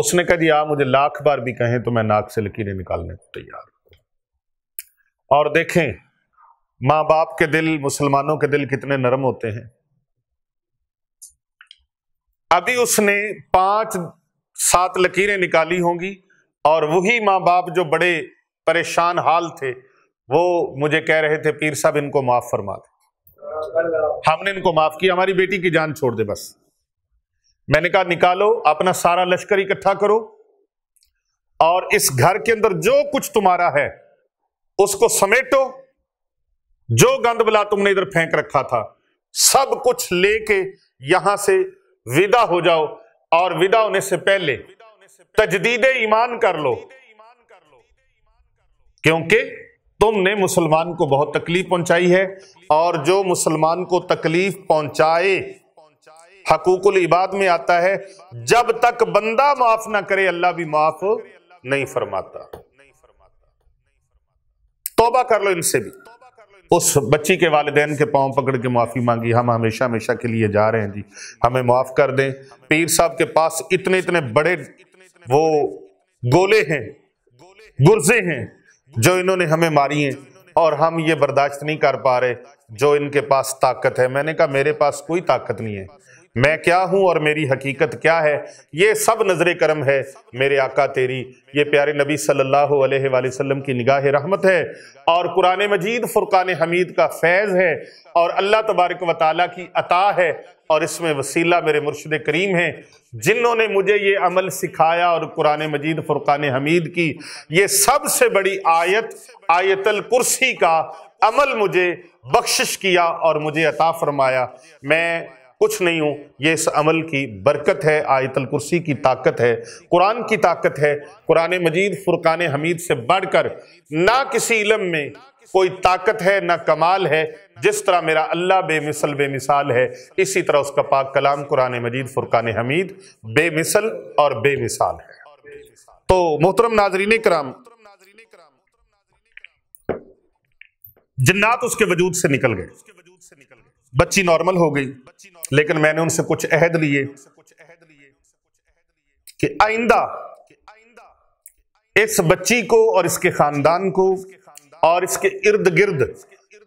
उसने कहा जी आप मुझे लाख बार भी कहें तो मैं नाक से लकीरें निकालने को तैयार और देखें मां बाप के दिल मुसलमानों के दिल कितने नरम होते हैं अभी उसने पांच सात लकीरें निकाली होंगी और वही माँ बाप जो बड़े परेशान हाल थे वो मुझे कह रहे थे पीर साहब इनको माफ फरमा दे हमने इनको माफ किया हमारी बेटी की जान छोड़ दे बस मैंने कहा निकालो अपना सारा लश्कर इकट्ठा करो और इस घर के अंदर जो कुछ तुम्हारा है उसको समेटो जो गंद बला तुमने इधर फेंक रखा था सब कुछ लेके यहां से विदा हो जाओ और विदा होने से पहले तजदीद ईमान कर लो क्योंकि तुमने मुसलमान को बहुत तकलीफ पहुंचाई है और जो मुसलमान को तकलीफ पहुंचाए हकूकुल इबाद में आता है जब तक बंदा माफ ना करे अल्लाह भी माफ नहीं फरमाता तोबा कर लो इनसे भी उस बच्ची के वालदेन के पाँव पकड़ के माफ़ी मांगी हम हमेशा हमेशा के लिए जा रहे हैं जी हमें माफ़ कर दें पीर साहब के पास इतने इतने बड़े वो गोले हैं गुर्जे हैं जो इन्होंने हमें मारी हैं और हम ये बर्दाश्त नहीं कर पा रहे जो इनके पास ताकत है मैंने कहा मेरे पास कोई ताकत नहीं है मैं क्या हूं और मेरी हकीकत क्या है ये सब नजर करम है मेरे आका तेरी ये प्यारे नबी सल्लल्लाहु अलैहि वसल्लम की निगाह रहमत है और कुरान मजीद फुरकान हमीद का फैज़ है और अल्लाह तबारक व ताल की अता है और इसमें वसीला मेरे मुर्शद करीम हैं जिन्होंने मुझे ये अमल सिखाया और कुरान मजीद फुरकान हमीद की ये सबसे बड़ी आयत आयतल कुर्सी का अमल मुझे बख्शिश किया और मुझे अता फरमाया मैं कुछ नहीं हूँ ये इस अमल की बरकत है आयतल कुर्सी की ताकत है कुरान की ताकत है कुरान मजीद फुरकान हमीद से बढ़कर ना किसी इलम में कोई ताकत है ना कमाल है जिस तरह मेरा अल्लाह बेमिसल बेमिसाल है इसी तरह उसका पाक कलाम कुरान मजीद फुरकान हमीद बेमिसल और बेमिसाल है तो मोहतरम नाजरीन कराम जन्नात उसके वजूद से निकल गए बच्ची नॉर्मल हो गई बच्ची लेकिन मैंने उनसे कुछ अहद लिए कि आइंदा इस बच्ची को और इसके खानदान को और इसके इर्द गिर्द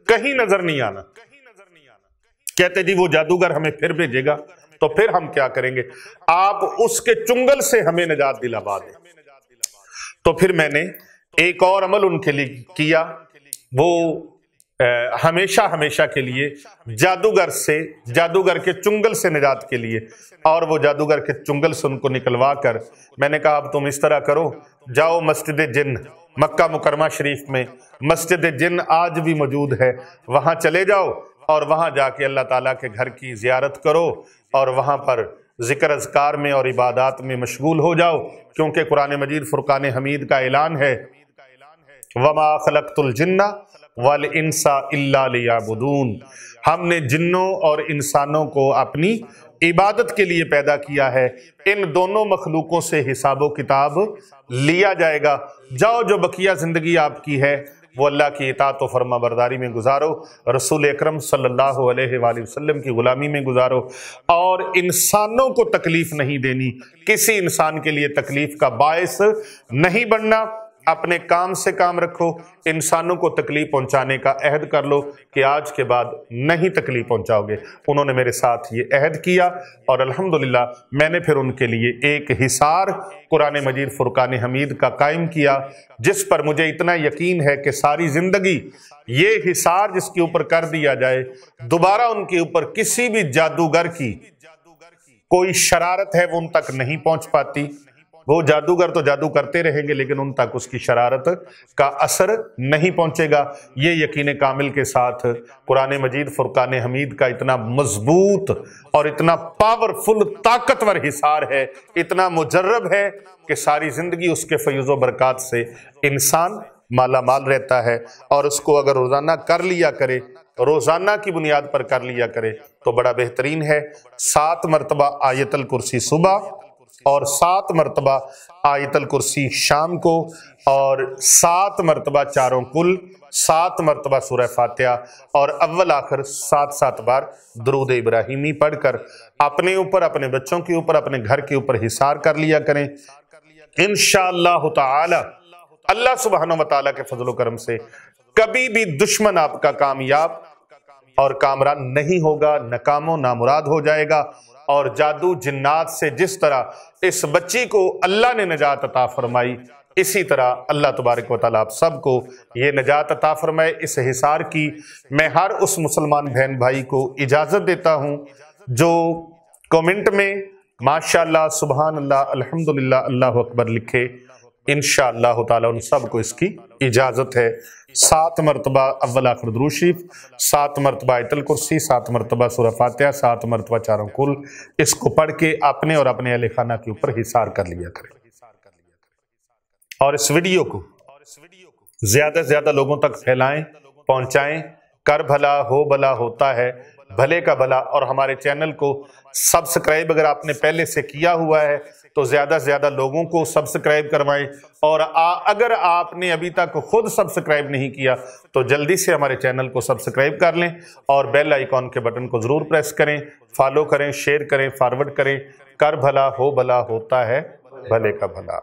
कहीं नजर नहीं आना कहते जी वो जादूगर हमें फिर भेजेगा तो फिर हम क्या करेंगे आप उसके चुंगल से हमें निजात दिलावा दें तो फिर मैंने एक और अमल उनके लिए किया वो हमेशा हमेशा के लिए जादूगर से जादूगर के चुंगल से निजात के लिए और वो जादूगर के चुंगल से उनको निकलवा कर मैंने कहा अब तुम इस तरह करो जाओ मस्जिद जिन मक्का मुकरमा शरीफ में मस्जिद जिन आज भी मौजूद है वहाँ चले जाओ और वहाँ जाके अल्लाह ताला के घर की जियारत करो और वहाँ पर ज़िक्र अजकार में और इबादत में मशगूल हो जाओ क्योंकि कुरान मजीद फ़ुरक़ान हमीद का ऐलान है वमा खलकतुल जिन्ना वल इंसा अल्लाबून हमने जिन्नों और इंसानों को अपनी इबादत के लिए पैदा किया है इन दोनों मखलूकों से हिसाब किताब लिया जाएगा जाओ जो बकिया ज़िंदगी आपकी है वो अल्लाह की इतात फरमा बरदारी में गुजारो रसूल अक्रम सल्लल्लाहु अलैहि की ग़ुलामी में गुजारो और इंसानों को तकलीफ़ नहीं देनी किसी इंसान के लिए तकलीफ़ का बायस नहीं बनना अपने काम से काम रखो इंसानों को तकलीफ पहुंचाने का अहद कर लो कि आज के बाद नहीं तकलीफ पहुंचाओगे उन्होंने मेरे साथ ये अहद किया और अल्हम्दुलिल्लाह मैंने फिर उनके लिए एक हिसार कुरान मजीद फुरकान हमीद का कायम किया जिस पर मुझे इतना यकीन है कि सारी ज़िंदगी ये हिसार जिसके ऊपर कर दिया जाए दोबारा उनके ऊपर किसी भी जादूगर की कोई शरारत है वो उन तक नहीं पहुंच पाती वो जादूगर तो जादू करते रहेंगे लेकिन उन तक उसकी शरारत का असर नहीं पहुंचेगा ये यकीन कामिल के साथ कुरान मजीद फुरकान हमीद का इतना मजबूत और इतना पावरफुल ताकतवर हिसार है इतना मुजर्रब है कि सारी ज़िंदगी उसके फयूज़ बरक़ात से इंसान माला माल रहता है और उसको अगर रोज़ाना कर लिया करे रोज़ाना की बुनियाद पर कर लिया करे तो बड़ा बेहतरीन है सात मरतबा आयतल कुर्सी सुबह और सात मरतबा आयतल कुर्सी शाम को और सात मरतबा चारों कुल सात मरतबा सुरह फातिहा और अव्वल आखिर सात सात बार दरूद इब्राहिमी पढ़कर अपने ऊपर अपने बच्चों के ऊपर अपने घर के ऊपर हिसार कर लिया करें इन शह अल्लाह सुबहान वाली के फजल करम से कभी भी दुश्मन आपका कामयाब और कामरान नहीं होगा नकामो नामुराद हो जाएगा और जादू जिन्नात से जिस तरह इस बच्ची को अल्लाह ने नजात अता फरमाई इसी तरह अल्लाह तबारक वाली आप सबको ये नजात अता फरमाए इस हिसार की मैं हर उस मुसलमान बहन भाई को इजाज़त देता हूँ जो कमेंट में माशाल्लाह सुबहान अल्हम्दुलिल्लाह अल्लाह अकबर लिखे इन ताला उन सबको इसकी इजाज़त है सात मरतबा अव्वल आखिर दरूशीफ सात मरतबा इतल कुर्सी सात मरतबा सूरह फातह सात मरतबा चारों कुल इसको पढ़ के अपने और अपने अहल खाना के ऊपर हिसार कर लिया करें और इस वीडियो को ज्यादा से ज्यादा लोगों तक फैलाएं पहुंचाएं कर भला हो भला होता है भले का भला और हमारे चैनल को सब्सक्राइब अगर आपने पहले से किया हुआ है तो ज़्यादा से ज़्यादा लोगों को सब्सक्राइब करवाएं और आ, अगर आपने अभी तक खुद सब्सक्राइब नहीं किया तो जल्दी से हमारे चैनल को सब्सक्राइब कर लें और बेल आइकॉन के बटन को ज़रूर प्रेस करें फॉलो करें शेयर करें फॉरवर्ड करें कर भला हो भला होता है भले का भला